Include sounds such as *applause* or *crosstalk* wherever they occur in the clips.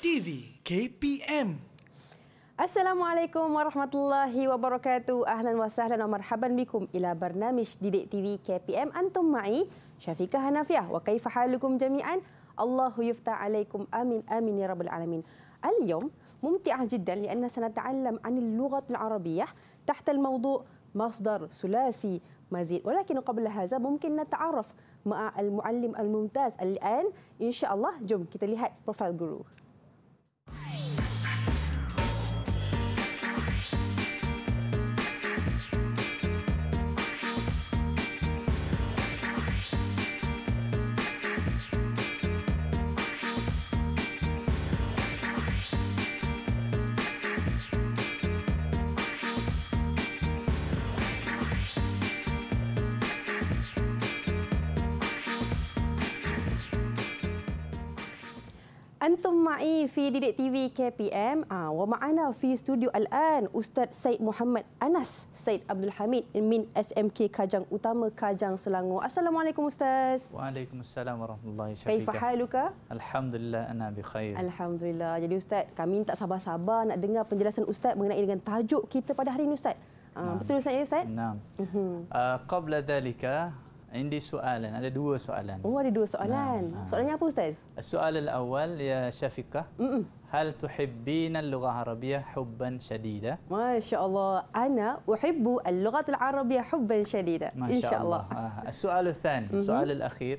تي في كي بي ام السلام عليكم ورحمة الله وبركاته أهلا وسهلا ومرحبا بكم إلى برنامج ديدي تي في كي بي ام أنتم معي شفيكة هنافية وكيف حالكم جميعا الله يفتح عليكم آمين آمين يا رب العالمين اليوم ممتعة جدا لأن سنتعلم عن اللغة العربية تحت الموضوع مصدر ثلاثي مزيد ولكن قبل هذا ممكن نتعرف مع المعلم الممتاز الآن إن شاء الله جم kita بروفايل profil Bye. antum ma'i fi Didik TV KPM ah wa ma'ana fi studio al-an Ustaz Said Muhammad Anas Said Abdul Hamid min SMK Kajang Utama Kajang Selangor. Assalamualaikum Ustaz. Waalaikumsalam warahmatullahi wabarakatuh. Kaifa haluka? Alhamdulillah ana bi khair. Alhamdulillah. Jadi Ustaz, kami tak sabar-sabar nak dengar penjelasan Ustaz mengenai dengan tajuk kita pada hari ini Ustaz. Ah, betul Ustaz ya Ustaz? Naam. Uh, qabla dalika, عندي سؤالا ada dua soalan oh ada dua soalan nah, soalannya apa ustaz السؤال الاول يا شفيقه mm -mm. هل تحبين اللغه العربيه حبا شديدا ما شاء الله انا احب اللغه العربيه حبا شديدا ما شاء, إن شاء الله, الله. السؤال الثاني السؤال الاخير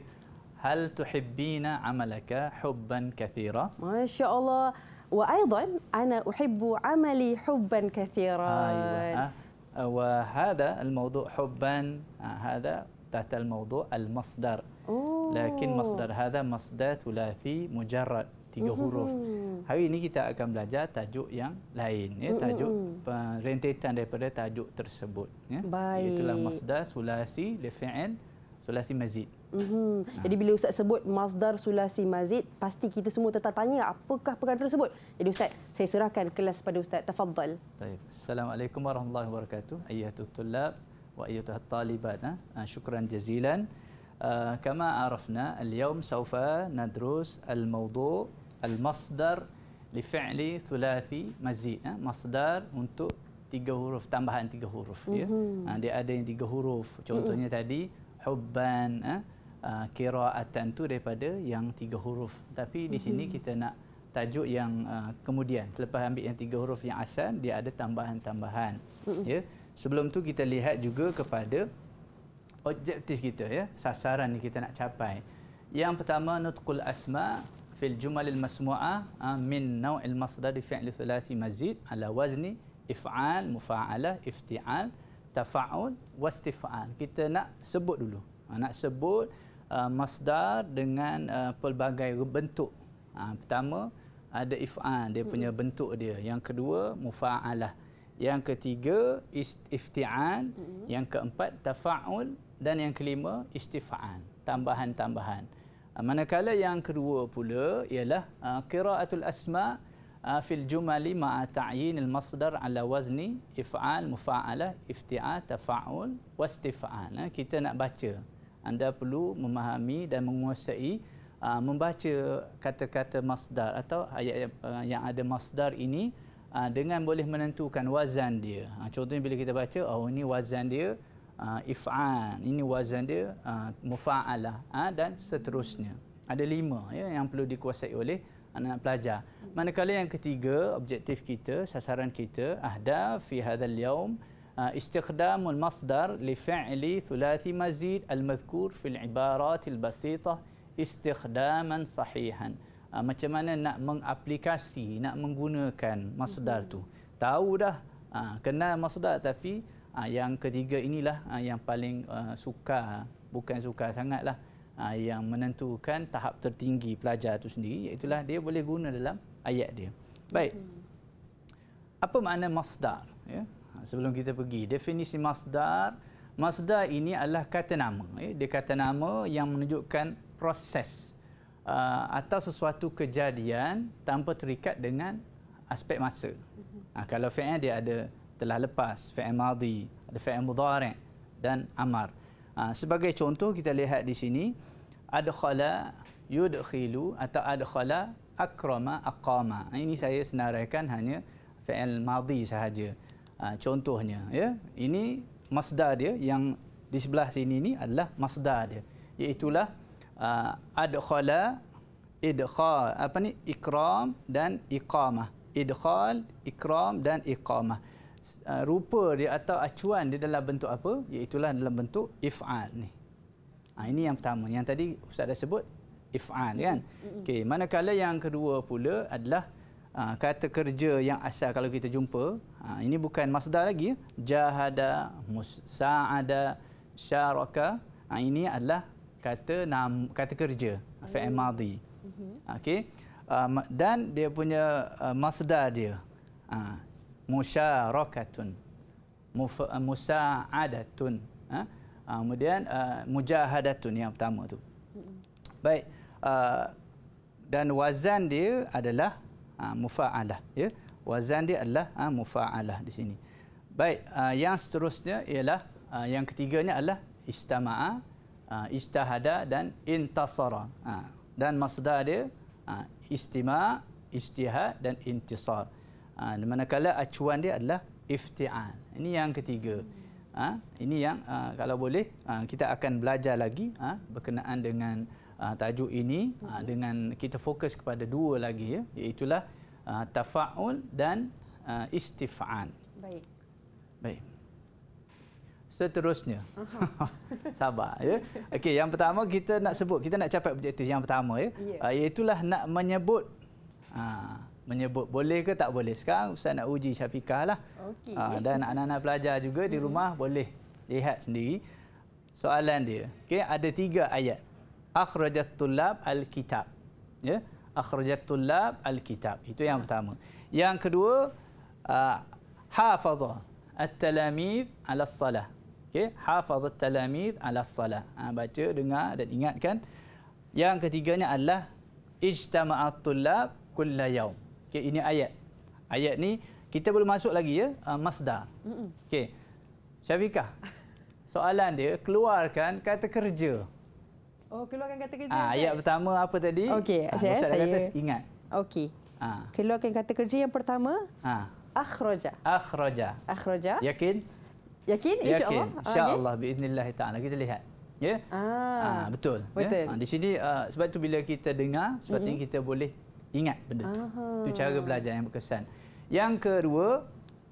هل تحبين عملك حبا كثيرا ما شاء الله وايضا انا احب عملي حبا كثيرا ايوه وهذا الموضوع حبا هذا ذات الموضوع المصدر لكن مصدر هذا مصدر ثلاثي مجرد tiga huruf. Hari ini kita akan belajar tajuk yang lain. Ya, tajuk rentetan daripada tajuk tersebut. Ya. Baik. Itulah masdar sulasi lefi'in sulasi mazid. Mm-hmm. Jadi bila Ustaz sebut masdar sulasi mazid, pasti kita semua tertanya apakah perkara tersebut. Jadi Ustaz, saya serahkan kelas pada Ustaz. Tafadzal. Assalamualaikum warahmatullahi wabarakatuh. Ayyatul tulab wa ayyuhat talibat ha? ha, syukran jazilan ha, kama arafna al yawm sawfa nadrus al mawdu al masdar li fi'li thulathi mazi masdar untuk tiga huruf tambahan tiga huruf ya mm-hmm. dia ada yang tiga huruf contohnya mm-hmm. tadi hubban kiraatan tu daripada yang tiga huruf tapi di sini mm-hmm. kita nak tajuk yang kemudian selepas ambil yang tiga huruf yang asal dia ada tambahan-tambahan mm-hmm. ya sebelum tu kita lihat juga kepada objektif kita ya sasaran yang kita nak capai yang pertama nutqul asma fil jumal al masmu'ah ah, min al masdar fi'l thalathi mazid ala wazni if'al mufaala ifti'al tafa'ul wastif'al kita nak sebut dulu ah, nak sebut uh, masdar dengan uh, pelbagai bentuk uh, pertama ada if'an dia punya hmm. bentuk dia yang kedua mufa'alah yang ketiga isti'an mm-hmm. yang keempat tafa'ul dan yang kelima istifa'an tambahan-tambahan ah, manakala yang kedua pula ialah kiraatul ah, asma uh, fil jumali ma'a al masdar ala wazni if'al mufa'alah ifti'a tafa'ul wastifa'an uh, kita nak baca anda perlu memahami dan menguasai membaca kata-kata masdar atau ayat yang ada masdar ini uh, dengan boleh menentukan wazan dia. Ha, contohnya bila kita baca, oh ini wazan dia uh, if'an, ini wazan dia uh, mufa'ala ha, dan seterusnya. Ada lima ya, yang perlu dikuasai oleh anak-anak pelajar. Manakala yang ketiga, objektif kita, sasaran kita, ahdaf fi hadhal yaum, استخدام المصدر لفعل ثلاثي مزيد المذكور في العبارات البسيطة استخداما صحيحا uh, macam mana nak mengaplikasi, nak menggunakan masdar mm -hmm. tu. Tahu dah, uh, kenal masdar tapi uh, yang ketiga inilah uh, yang paling uh, suka, bukan suka sangatlah uh, yang menentukan tahap tertinggi pelajar tu sendiri iaitu dia boleh guna dalam ayat dia. Baik. Hmm. Apa makna masdar? Ya? Sebelum kita pergi, definisi masdar Masdar ini adalah kata nama. Ya? Dia kata nama yang menunjukkan proses uh, atau sesuatu kejadian tanpa terikat dengan aspek masa. Uh, kalau fi'il dia ada telah lepas, fi'il madhi, ada fi'il mudhari' dan amar. Uh, sebagai contoh kita lihat di sini adkhala yudkhilu atau adkhala akrama aqama. Ah, ini saya senaraikan hanya fi'il madhi sahaja. Uh, contohnya ya. Ini masdar dia yang di sebelah sini ni adalah masdar dia. Iaitulah uh, adkhala idkhal apa ni ikram dan iqamah idkhal ikram dan iqamah uh, rupa dia atau acuan dia dalam bentuk apa iaitu dalam bentuk if'al ni ha, ini yang pertama yang tadi ustaz dah sebut if'al kan okey manakala yang kedua pula adalah uh, kata kerja yang asal kalau kita jumpa uh, ini bukan masdar lagi jahada musaada syaraka ha, ini adalah kata nam kata kerja hmm. fi'il madhi hmm. okey um, dan dia punya uh, masdar dia ha uh, musyarakatun muf, uh, musa'adatun ha uh, kemudian uh, mujahadatun yang pertama tu hmm. baik uh, dan wazan dia adalah uh, mufa'alah ya yeah? wazan dia adalah uh, mufa'alah di sini baik uh, yang seterusnya ialah uh, yang ketiganya adalah istama'a uh, ha, istihada dan intasara. Ha. Dan masdar dia ha, istima' istihad dan intisar. Ha, manakala acuan dia adalah ifti'an. Ini yang ketiga. Ha, ini yang ha, kalau boleh ha, kita akan belajar lagi ha, berkenaan dengan ha, tajuk ini ha, dengan kita fokus kepada dua lagi ya iaitu ha, tafa'ul dan ha, istif'an. Baik. Baik seterusnya. *laughs* Sabar ya. Okey, yang pertama kita nak sebut, kita nak capai objektif yang pertama ya. Yeah. Uh, ah, iaitu lah nak menyebut ha, menyebut boleh ke tak boleh. Sekarang ustaz nak uji Syafiqah lah. Okay. Uh, ah, dan anak-anak pelajar juga di mhm. rumah boleh lihat sendiri soalan dia. Okey, ada tiga ayat. Akhrajat tulab al-kitab. Ya. Akhrajat tulab al-kitab. Itu yang pertama. Yang kedua, uh, hafadha at-talamiz ala salah okey hafaz at-talamiz ala salah ha, baca dengar dan ingatkan yang ketiganya adalah ijtama'at tullab kulla yaum okey ini ayat ayat ni kita belum masuk lagi ya uh, masdar okey Syafika. soalan dia keluarkan kata kerja oh keluarkan kata kerja ha, ayat pertama apa tadi okey ha, saya saya kata, ingat okey ha. keluarkan kata kerja yang pertama ha. akhraja akhraja akhraja yakin Yakin insya-Allah. Yakin insya-Allah okay. باذنillah taala kita lihat. Ya. Ah, ah betul. Ya? betul. Ya? Ah, di sini ah, sebab tu bila kita dengar sebab mm-hmm. kita boleh ingat benda tu. Aha. cara belajar yang berkesan. Yang kedua,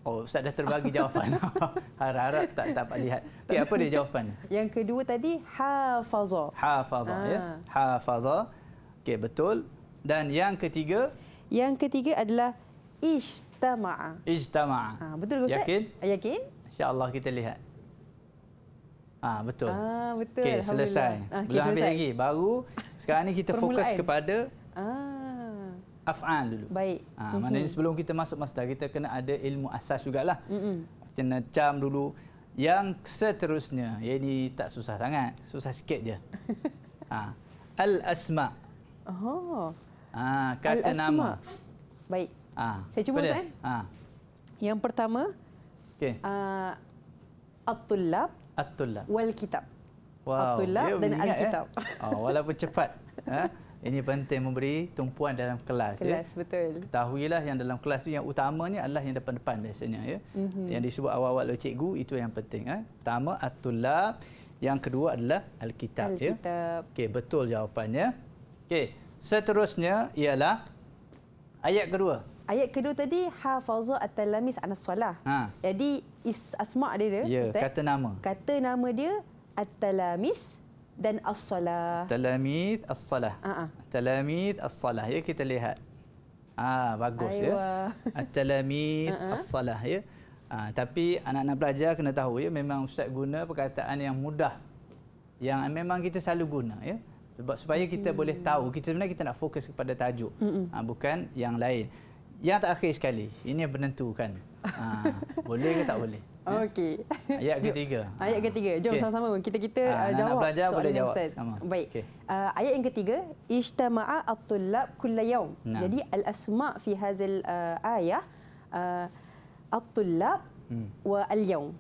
oh ustaz dah terbagi *laughs* jawapan. *laughs* Harap-harap tak tak dapat lihat. Okey apa dia jawapan? Yang kedua tadi hafaza. Hafaza ah. ya. Hafaza. okay betul. Dan yang ketiga, yang ketiga adalah ijtama'. Ijtama'. Ah betul ke ustaz? Yakin? Yakin? InsyaAllah kita lihat. Ah ha, betul. Ah betul. Okay selesai. Ah, okay, Belum selesai. habis lagi. Baru sekarang ni kita *laughs* fokus kan? kepada ah. af'al dulu. Baik. Ah ha, maknanya sebelum kita masuk masdar kita kena ada ilmu asas jugalah. Hmm. Kena cam dulu yang seterusnya. Ya ini tak susah sangat. Susah sikit je. ha. al asma. Oh. Ah ha, kata al-asma. nama. Baik. Ah. Ha. Saya cuba saya. Eh? Ah. Yang pertama, Okay. Uh, ah, At-Tullab. At-Tullab. Wal-Kitab. Wow. At-Tullab dan eh? Al-Kitab. Eh? Oh, walaupun cepat. ha? Ini penting memberi tumpuan dalam kelas. Ya? Kelas, ya? betul. Ketahuilah yang dalam kelas itu yang utamanya adalah yang depan-depan biasanya. Ya? Mm-hmm. Yang disebut awal-awal oleh cikgu itu yang penting. Ha? Pertama, At-Tullab. Yang kedua adalah Al-Kitab. al Ya? Okay, betul jawapannya. Okay, seterusnya ialah ayat kedua ayat kedua tadi hafazu at-talamis an solah ha. jadi is asma dia dia ya, ustaz kata nama kata nama dia at-talamis dan as-solah talamiz as-solah ha, ha. talamiz as-solah ya kita lihat ah bagus Aywa. ya *laughs* at-talamiz ha, as-solah ya ha, tapi anak-anak pelajar kena tahu ya memang ustaz guna perkataan yang mudah yang memang kita selalu guna ya sebab supaya kita hmm. boleh tahu kita sebenarnya kita nak fokus kepada tajuk hmm. ha, bukan yang lain yang tak akhir sekali, ini yang menentukan. Ha, *laughs* boleh ke tak boleh? Okey. Ayat eh, ketiga. Ayat ketiga. Jom sama-sama okay. kita ah, uh, kita ha, jawab. Nak belajar boleh jawab Ustaz. sama. Baik. Okay. Uh, ayat yang ketiga, ijtama'a at tulab kull yawm. Nah. Jadi al-asma' fi hazal uh, ayah uh, at-tullab hmm. wa al-yawm.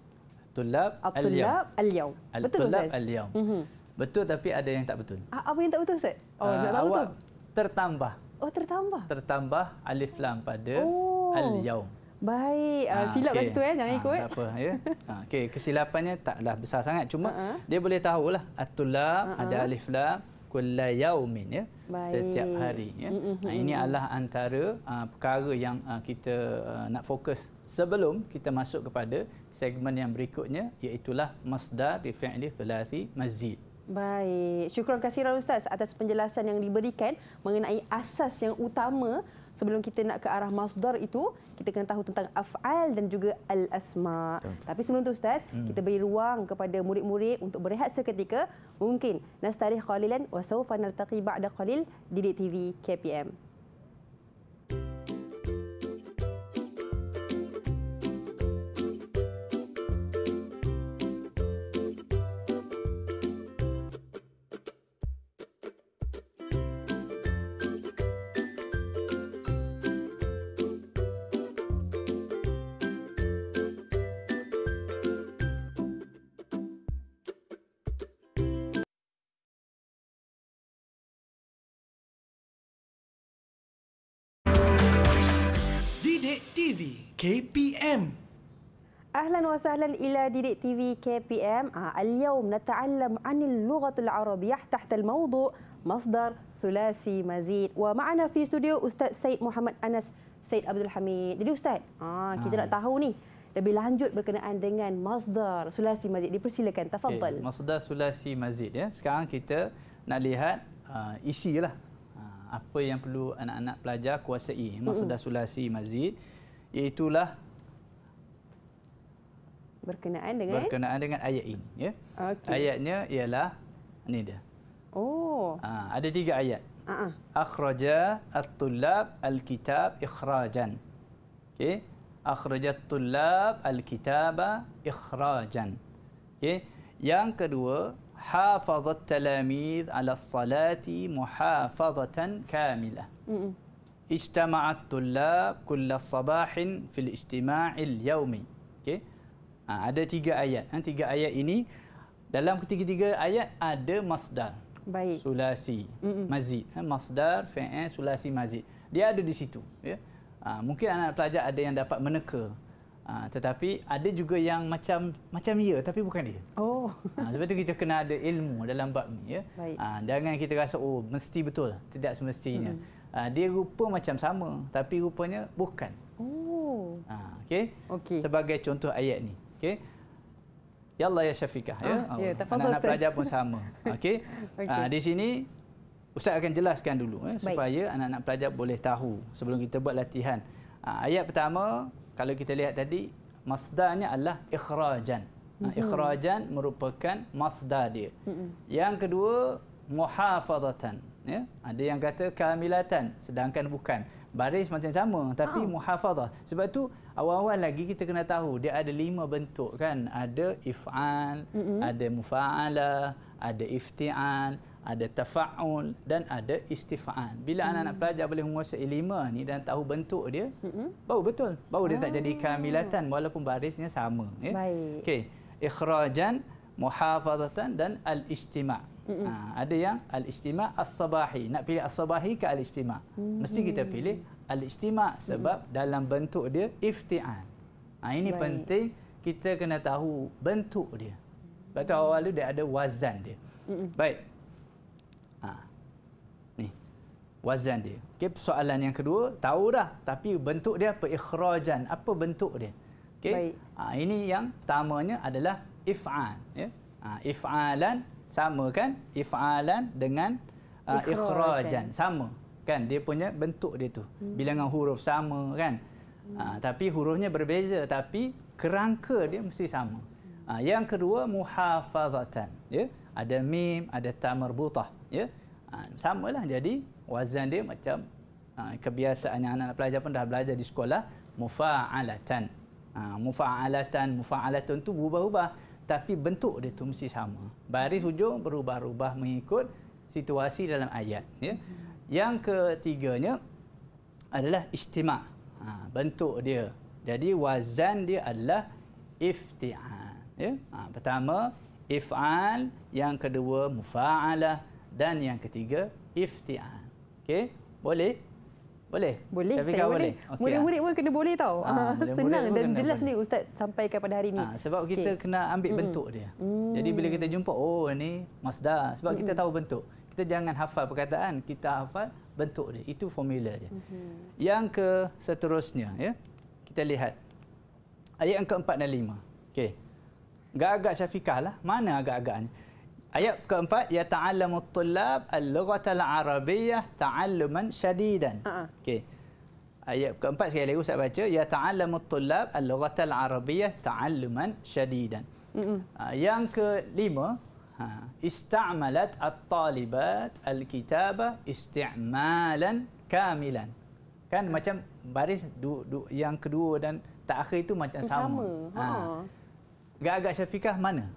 tulab al-yawm. Al-yawm. Al betul Ustaz? Tullab al-yawm. Mm -hmm. Betul tapi ada yang tak betul. Ah, apa yang tak betul Ustaz? Oh, uh, tak tahu awak tu. Tertambah. Oh tertambah. Tertambah alif lam pada oh. al-yaum. Baik, ha, silap okay. kat situ eh, jangan ha, ikut eh. Tak apa ya. Ha, *laughs* okay. kesilapannya taklah besar sangat. Cuma uh-huh. dia boleh tahulah at-tulab uh-huh. ada alif lam kullu yaumin ya. Setiap hari ya. mm ini adalah antara uh, perkara yang uh, kita uh, nak fokus sebelum kita masuk kepada segmen yang berikutnya iaitu lah masdar di fi'li thulathi mazid. Baik, syukur kasih Ustaz atas penjelasan yang diberikan mengenai asas yang utama sebelum kita nak ke arah masdar itu, kita kena tahu tentang af'al dan juga al-asma. Tapi sebelum itu Ustaz, hmm. kita beri ruang kepada murid-murid untuk berehat seketika. Mungkin nastarih qalilan wa sawfa nartaqi ba'da qalil di TV KPM. Didik TV KPM. اهلا وسهلا الى ديديك تي في كي بي ام اليوم نتعلم عن اللغه العربيه تحت الموضوع مصدر ثلاثي مزيد ومعنا في استوديو استاذ سيد محمد انس سيد عبد الحميد ديدي استاذ اه kita nak tahu ni lebih lanjut berkenaan dengan مصدر ثلاثي مزيد dipersilakan تفضل مصدر ثلاثي مزيد ya sekarang kita nak lihat isi lah apa yang perlu anak-anak pelajar kuasai masa dah sulasi mazid iaitulah berkenaan dengan berkenaan dengan ayat ini ya okay. ayatnya ialah ni dia oh ha, ada tiga ayat uh-uh. akhraja at-tullab al-kitab ikhrajan okey akhraja at-tullab al-kitaba ikhrajan okey yang kedua حافظ التلاميذ على الصلاة محافظة كاملة اجتمع الطلاب كل صباح في الاجتماع اليومي okay. Ha, ada tiga ayat ha, tiga ayat ini dalam ketiga-tiga ayat ada masdar Baik. sulasi Mm-mm. mazid ha, masdar fi'il sulasi mazid dia ada di situ ya ha, mungkin anak pelajar ada yang dapat meneka Uh, tetapi ada juga yang macam macam ya tapi bukan dia. Oh. Uh, sebab itu kita kena ada ilmu dalam bab ini. ya. Ah jangan kita rasa oh mesti betul tidak semestinya. Mm. Uh, dia rupa macam sama tapi rupanya bukan. Oh. Ah uh, okey. Okay. Sebagai contoh ayat ni. okay? Ya Allah ya Syafiqah ya. Ah, ya, oh, tafadhal. Anak pelajar pun sama. okay? Okay. Uh, di sini ustaz akan jelaskan dulu eh, supaya anak-anak pelajar boleh tahu sebelum kita buat latihan. Uh, ayat pertama kalau kita lihat tadi masdarnya adalah ikhrajan mm -hmm. ikhrajan merupakan masdar dia mm -hmm. yang kedua muhafadatan, ya ada yang kata kamilatan sedangkan bukan baris macam sama tapi oh. muhafazah sebab tu awal-awal lagi kita kena tahu dia ada lima bentuk kan ada if'al mm -hmm. ada mufaala ada ifti'al ada tafa'ul dan ada istifa'an. Bila hmm. anak-anak pelajar boleh menguasai lima ni dan tahu bentuk dia, hmm. baru betul. Baru dia ah. tak jadi kamilatan walaupun barisnya sama. Ya? Baik. Okay. Ikhrajan, muhafazatan dan al-istima' ha, hmm. ah, Ada yang al-istima' as-sabahi. Nak pilih as-sabahi ke al-istima'? Hmm. Mesti kita pilih al-istima' sebab hmm. dalam bentuk dia iftian. Ha, ini Baik. penting kita kena tahu bentuk dia. Sebab tu awal dia ada wazan dia. Hmm. Baik. wazan dia. Okey, persoalan yang kedua, tahu dah tapi bentuk dia apa? Ikhrajan. Apa bentuk dia? Okey. Ha, ini yang pertamanya adalah if'an, ya. Ha, if'alan sama kan? If'alan dengan uh, ikhrajan sama. Kan dia punya bentuk dia tu. Hmm. Bilangan huruf sama kan? Ha, hmm. Ha, tapi hurufnya berbeza tapi kerangka dia mesti sama. Ha, yang kedua muhafazatan, ya. Ada mim, ada tamarbutah. merbutah, ya. Ha, sama lah jadi wazan dia macam ha, kebiasaan yang anak-anak pelajar pun dah belajar di sekolah mufa'alatan. Ha, mufa'alatan, mufa'alatan tu berubah-ubah tapi bentuk dia tu mesti sama. Baris hujung berubah-ubah mengikut situasi dalam ayat ya. Yang ketiganya adalah istima'. Ha, bentuk dia. Jadi wazan dia adalah ifti'al ya. Ha, pertama if'al, yang kedua mufa'alah dan yang ketiga ifti'al. Okey, boleh. Boleh? Boleh, saya boleh. Ah. Murid-murid okay, pun kena boleh tau. Ha, *laughs* Senang dan jelas boleh. ni Ustaz sampaikan pada hari ni. Ha, sebab kita kena ambil bentuk dia. Mm. Jadi bila kita jumpa, oh ini masdar. Sebab mm. kita tahu bentuk. Kita jangan hafal perkataan, kita hafal bentuk dia. Itu formula dia. -hmm. Yang ke seterusnya, ya, kita lihat. Ayat yang keempat dan lima. Okay. Agak-agak Syafiqah lah. Mana agak-agaknya? Ayat keempat ya ta'allamu at-tullab al-lughata al-arabiyyah ta'alluman shadidan. Uh-huh. Okey. Ayat keempat sekali lagi saya baca ya ta'allamu at-tullab al-lughata al-arabiyyah ta'alluman shadidan. Uh-huh. Uh, yang kelima ha istamalat at-talibat al-kitaba isti'malan kamilan. Kan macam baris du, du, yang kedua dan terakhir itu macam sama. sama. Ha. Agak-agak Syafiqah mana?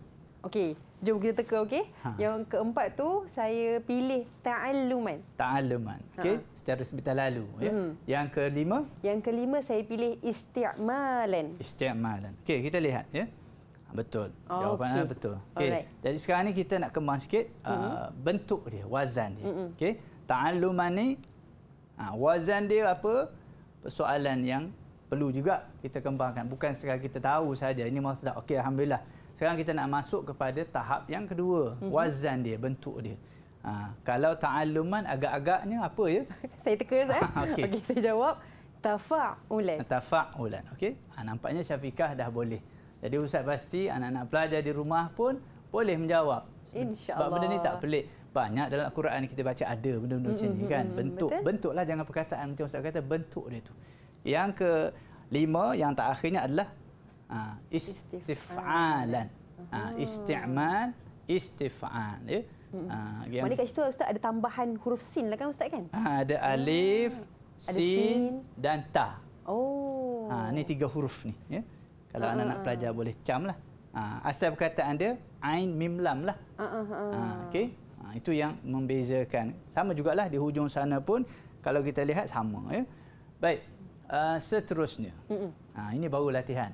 Okey. Jom kita teka, okey? Ha. Yang keempat tu saya pilih ta'aluman. Ta'aluman, ha. okey? Ha. Secara sebentar lalu. Ya? Mm. Yang kelima? Yang kelima saya pilih isti'amalan. Isti'amalan. Okey, kita lihat. ya. Ha, betul. Oh, Jawapan okay. betul. Okey. Jadi sekarang ni kita nak kemas sikit mm -hmm. uh, bentuk dia, wazan dia. Mm -hmm. Okey? Ta'aluman ni, uh, wazan dia apa? Persoalan yang perlu juga kita kembangkan. Bukan sekarang kita tahu saja ini masalah. Okey, Alhamdulillah. Sekarang kita nak masuk kepada tahap yang kedua. Mm-hmm. Wazan dia, bentuk dia. Ha, kalau ta'aluman agak-agaknya apa ya? *laughs* saya teka saya. *laughs* Okey, okay, saya jawab tafa'ulan. Tafa'ulan. Okay. Ha, nampaknya Syafiqah dah boleh. Jadi ustaz pasti anak-anak pelajar di rumah pun boleh menjawab. Insya-Allah. Sebab benda ni tak pelik. Banyak dalam al Quran kita baca ada benda-benda mm-hmm. ni mhm, kan. Mhm, mhm, bentuk Betul? bentuklah jangan perkataan nanti ustaz kata bentuk dia tu. Yang ke lima yang tak akhirnya adalah Ah, istifalan ha, isti'mal istifaan ya Maksudnya hmm. kat situ ustaz ada tambahan huruf sin lah kan ustaz kan ha, ada alif hmm. sin, sin dan ta oh ha, ni tiga huruf ni ya kalau anak-anak hmm. pelajar boleh cam lah ha, asal perkataan dia ain mim lam lah ha, okay? ha, itu yang membezakan sama juga lah di hujung sana pun kalau kita lihat sama ya baik uh, seterusnya ha, ini baru latihan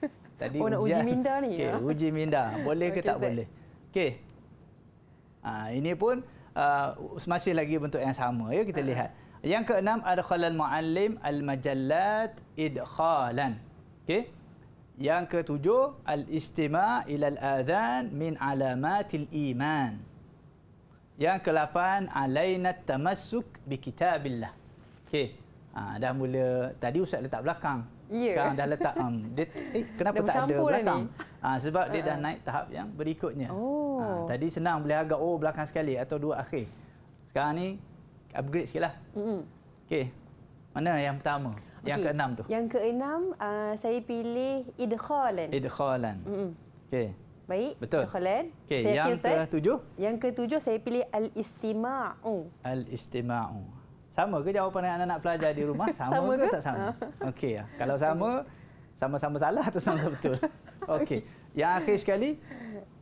*laughs* Tadi oh, ujian. uji *laughs* minda ni. Okay, lah. Ya? Uji minda. Boleh ke tak Z. boleh? Okey. Ha, ini pun uh, masih lagi bentuk yang sama. Ya, kita ha. lihat. Yang keenam, adkhalal muallim al-majallat idkhalan. Okey. Yang ketujuh, al-istima' ilal adhan min alamatil iman. Yang kelapan, alainat tamassuk bi kitabillah. Okey. Ha, dah mula. Tadi Ustaz letak belakang. Yeah. Sekarang dah letak um, dia, eh, kenapa dah tak ada belakang? Ha, sebab uh dia dah ah. naik tahap yang berikutnya. Oh. Ha, tadi senang boleh agak oh belakang sekali atau dua akhir. Sekarang ni upgrade sikitlah. Hmm. Okey. Mana yang pertama? Okay. Yang keenam tu. Yang keenam uh, saya pilih idkhalan. Idkhalan. Hmm. Okey. Baik. Betul. Idkhalan. Okey, yang ketujuh? Yang ketujuh saya pilih al-istima'u. Al-istima'u. Sama ke jawapan anak-anak pelajar di rumah? *laughs* Sama, sama ke tak sama? *laughs* Okey. Ya. Kalau sama, sama-sama salah atau sama sama betul? *laughs* Okey. Yang akhir sekali?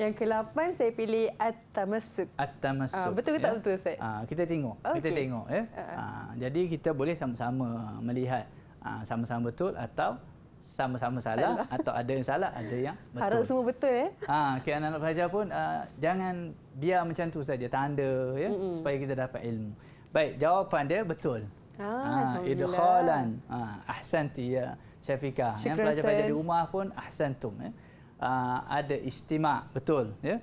Yang ke-8 saya pilih At-Tamasuk. At-Tamasuk. Uh, ah, betul ke ya? tak betul, Ustaz? Uh, kita tengok. Okay. Kita tengok. Ya? Uh, jadi kita boleh sama-sama melihat sama-sama uh, betul atau sama-sama salah, salah atau ada yang salah, ada yang betul. Harap semua betul. Eh? Ya? Ha, okay, anak-anak pelajar pun uh, jangan biar macam tu saja. Tanda ya? mm -hmm. supaya kita dapat ilmu. Baik, jawapan dia betul. Ah, ha, idkhalan. Ha, ahsanti ya Syafika. Yang pelajar pada di rumah pun ahsantum ya. Ha, ada istima' betul ya.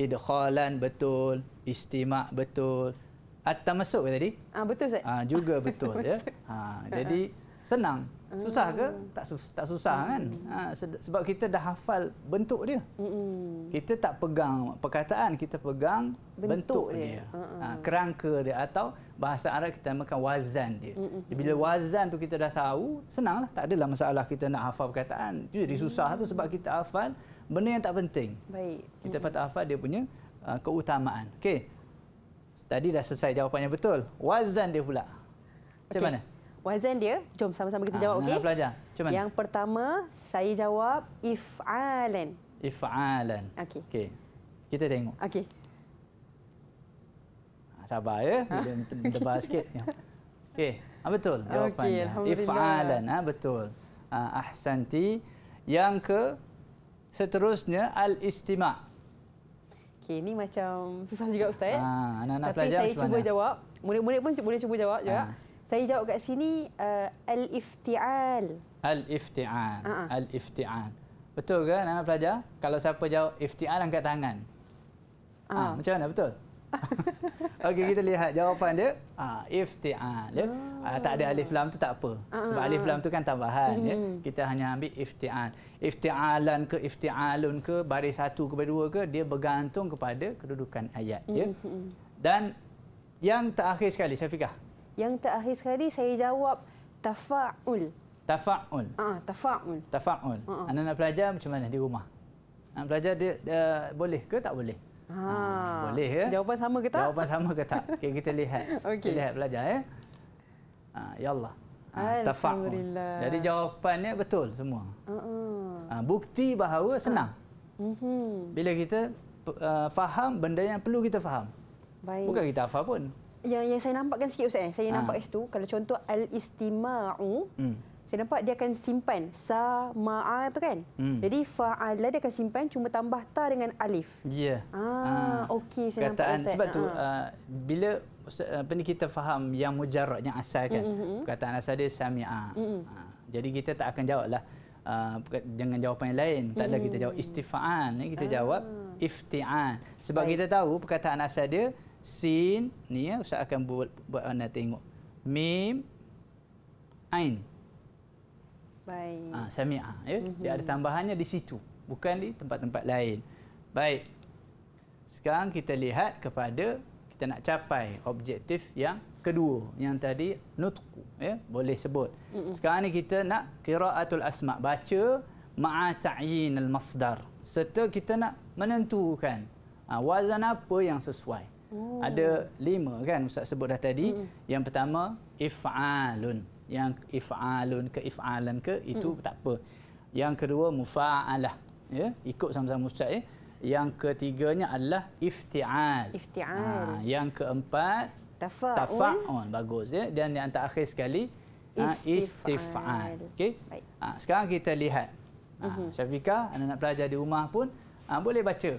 Idkhalan betul, istima' betul. Atta masuk tadi? Ah, betul Ustaz. Ah juga betul ya. Ha, jadi *laughs* senang. Susah ke? Tak susah, tak susah hmm. kan? Ha, sebab kita dah hafal bentuk dia. Hmm. Kita tak pegang perkataan, kita pegang bentuk, bentuk dia. dia. Ha, kerangka dia atau bahasa Arab kita namakan wazan dia. Mm-hmm. Bila wazan tu kita dah tahu, senanglah. Tak adalah masalah kita nak hafal perkataan. jadi mm. susah mm-hmm. tu sebab kita hafal benda yang tak penting. Baik. Kita mm-hmm. patut hafal dia punya uh, keutamaan. Okey. Tadi dah selesai jawapannya betul. Wazan dia pula. Macam okay. mana? Wazan dia, jom sama-sama kita ha, jawab, okey? pelajar. Macam mana? Yang pertama, saya jawab if'alan. If'alan. Okey. Okay. Kita tengok. Okey sabar ya. Ha? Debar sikit. Ya. Okey, ha, betul jawapannya. Okay, Ifalan, ha, betul. Ha, ahsanti. Yang ke seterusnya, al-istima' Okey, ni macam susah juga Ustaz. Ha, anak-anak Tapi saya cuba mana? jawab. Murid-murid pun boleh cuba jawab juga. Ha. Saya jawab kat sini, uh, al-ifti'al. Al-ifti'al. Ha. Al-ifti'al. Betul ke anak-anak pelajar? Kalau siapa jawab, ifti'al angkat tangan. Ha. Ha, macam mana, Betul. *laughs* Okey kita lihat jawapan dia. Ha iftial ya. Ha, tak ada alif lam tu tak apa. Sebab alif lam tu kan tambahan ya. Hmm. Kita hanya ambil iftial. Iftialan ke iftialun ke baris satu ke baris dua ke dia bergantung kepada kedudukan ayat ya. Hmm. Dan yang terakhir sekali Syafiqah. Yang terakhir sekali saya jawab tafaul. Tafaul. Ah ha, tafaul. Tafaul. Ha. Anak pelajar belajar macam mana di rumah? Anak belajar dia, dia boleh ke tak boleh? Ha. Boleh ya? Jawapan sama ke tak? Jawapan sama ke tak? Okay, kita lihat. *laughs* okay. Kita lihat belajar ya. Ha, ya Allah. Ha, Alhamdulillah. Tafak. Jadi jawapannya betul semua. Uh-uh. Ha, bukti bahawa senang. Uh-huh. Bila kita uh, faham benda yang perlu kita faham. Baik. Bukan kita hafal pun. Yang, yang saya nampakkan sikit Ustaz. Eh. Saya ha. nampak kat situ. Kalau contoh al-istima'u. Hmm. Saya nampak dia akan simpan samaa tu kan. Hmm. Jadi faala dia akan simpan cuma tambah ta dengan alif. Ya. Yeah. Ah, ah. okey saya Kataan, nampak. Sebab tu ah. uh, bila apa ni kita faham yang mujarrad yang asal kan. Mm-hmm. mm-hmm. Kataan asal dia sami'a. Mm-hmm. Uh, jadi kita tak akan jawablah uh, ah, dengan jawapan yang lain. Tak ada mm-hmm. eh, kita jawab istifaan. Ni kita ah. jawab ifti'an. Sebab Baik. kita tahu perkataan asal dia sin ni ya Ustaz akan buat buat anda tengok. Mim ain. Baik. Ah, sami'ah. Ya? Mm-hmm. Dia ada mhm. tambahannya di situ. Bukan di tempat-tempat lain. Baik. Sekarang kita lihat kepada kita nak capai objektif yang kedua. Yang tadi nutku. Ya? Boleh sebut. Mm-hmm. Sekarang ni kita nak kira'atul asma' baca ma'a ta'yin al-masdar. Serta kita nak menentukan ha, wazan apa yang sesuai. Oh. Ada lima kan Ustaz sebut dah tadi. Mm-hmm. Yang pertama, if'alun yang if'alun ke if'alan ke itu hmm. tak apa yang kedua mufa'alah ya ikut sama-sama mustaq ya yang ketiganya adalah ifti'al ifti'al ha, yang keempat tafa'un tafa'un bagus ya dan yang terakhir sekali ha, istif'al okey ha, sekarang kita lihat ha, mhm. Syafika anak nak pelajar di rumah pun ha, boleh baca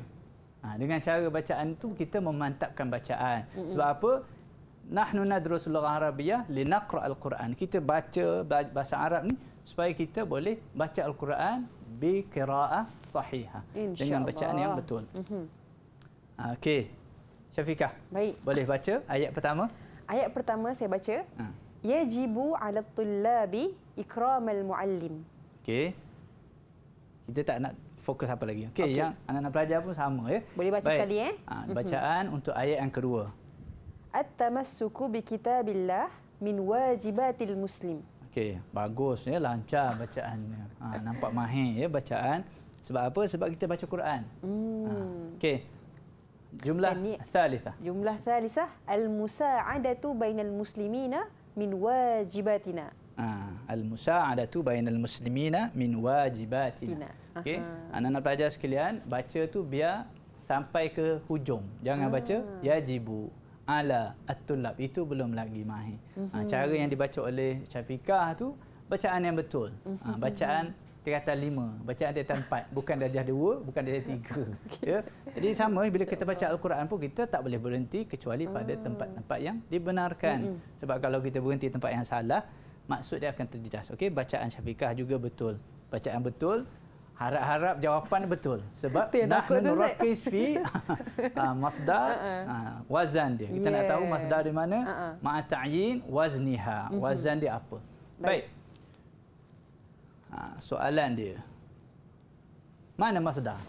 ha, dengan cara bacaan tu kita memantapkan bacaan mm -hmm. sebab apa nahnu nadrus lugha arabiyah linaqra al-Quran. Kita baca bahasa Arab ni supaya kita boleh baca al-Quran bi qiraah sahihah dengan bacaan yang betul. Mhm. Ah, okey. Syafika. Baik. Boleh baca ayat pertama? Ayat pertama saya baca. Ha. Yajibu 'ala at-tullabi al muallim. Okey. Kita tak nak fokus apa lagi. Okey, okay. yang anak-anak pelajar pun sama ya. Boleh baca Baik. sekali eh. Ha, bacaan mm-hmm. untuk ayat yang kedua. At-tamassuk bi kitabillah min wajibatil muslim. Okey, bagus ya lancar bacaannya. Ha, nampak mahir ya bacaan. Sebab apa? Sebab kita baca Quran. Hmm. Ha, Okey. Jumlah ketiga. Jumlah ketiga, al-musa'adatu bainal muslimina min wajibatina. Ah, al-musa'adatu bainal muslimina min wajibatina. Okey. Anak-anak pelajar sekalian, baca tu biar sampai ke hujung. Jangan hmm. baca yajibu ala at-tulab itu belum lagi mahir. Mm-hmm. cara yang dibaca oleh Syafiqah tu bacaan yang betul. Ha, mhm. bacaan tingkatan lima, bacaan tingkatan empat. Bukan darjah dua, bukan darjah tiga. *laughs* Okay. Ya? Jadi sama bila kita baca Al-Quran pun kita tak boleh berhenti kecuali pada hmm. tempat-tempat yang dibenarkan. Mm-hmm. Sebab kalau kita berhenti tempat yang salah, maksud dia akan terjejas. Okey, bacaan Syafiqah juga betul. Bacaan betul, Harap-harap jawapan betul. Sebab nahnu rakis fi *laughs* ah, masdar ah, wazan dia. Kita nak tahu masdar di mana. Ma'ata'yin wazniha. Mhm. Wazan dia apa. Baik. Ah, soalan dia. Mana masdar?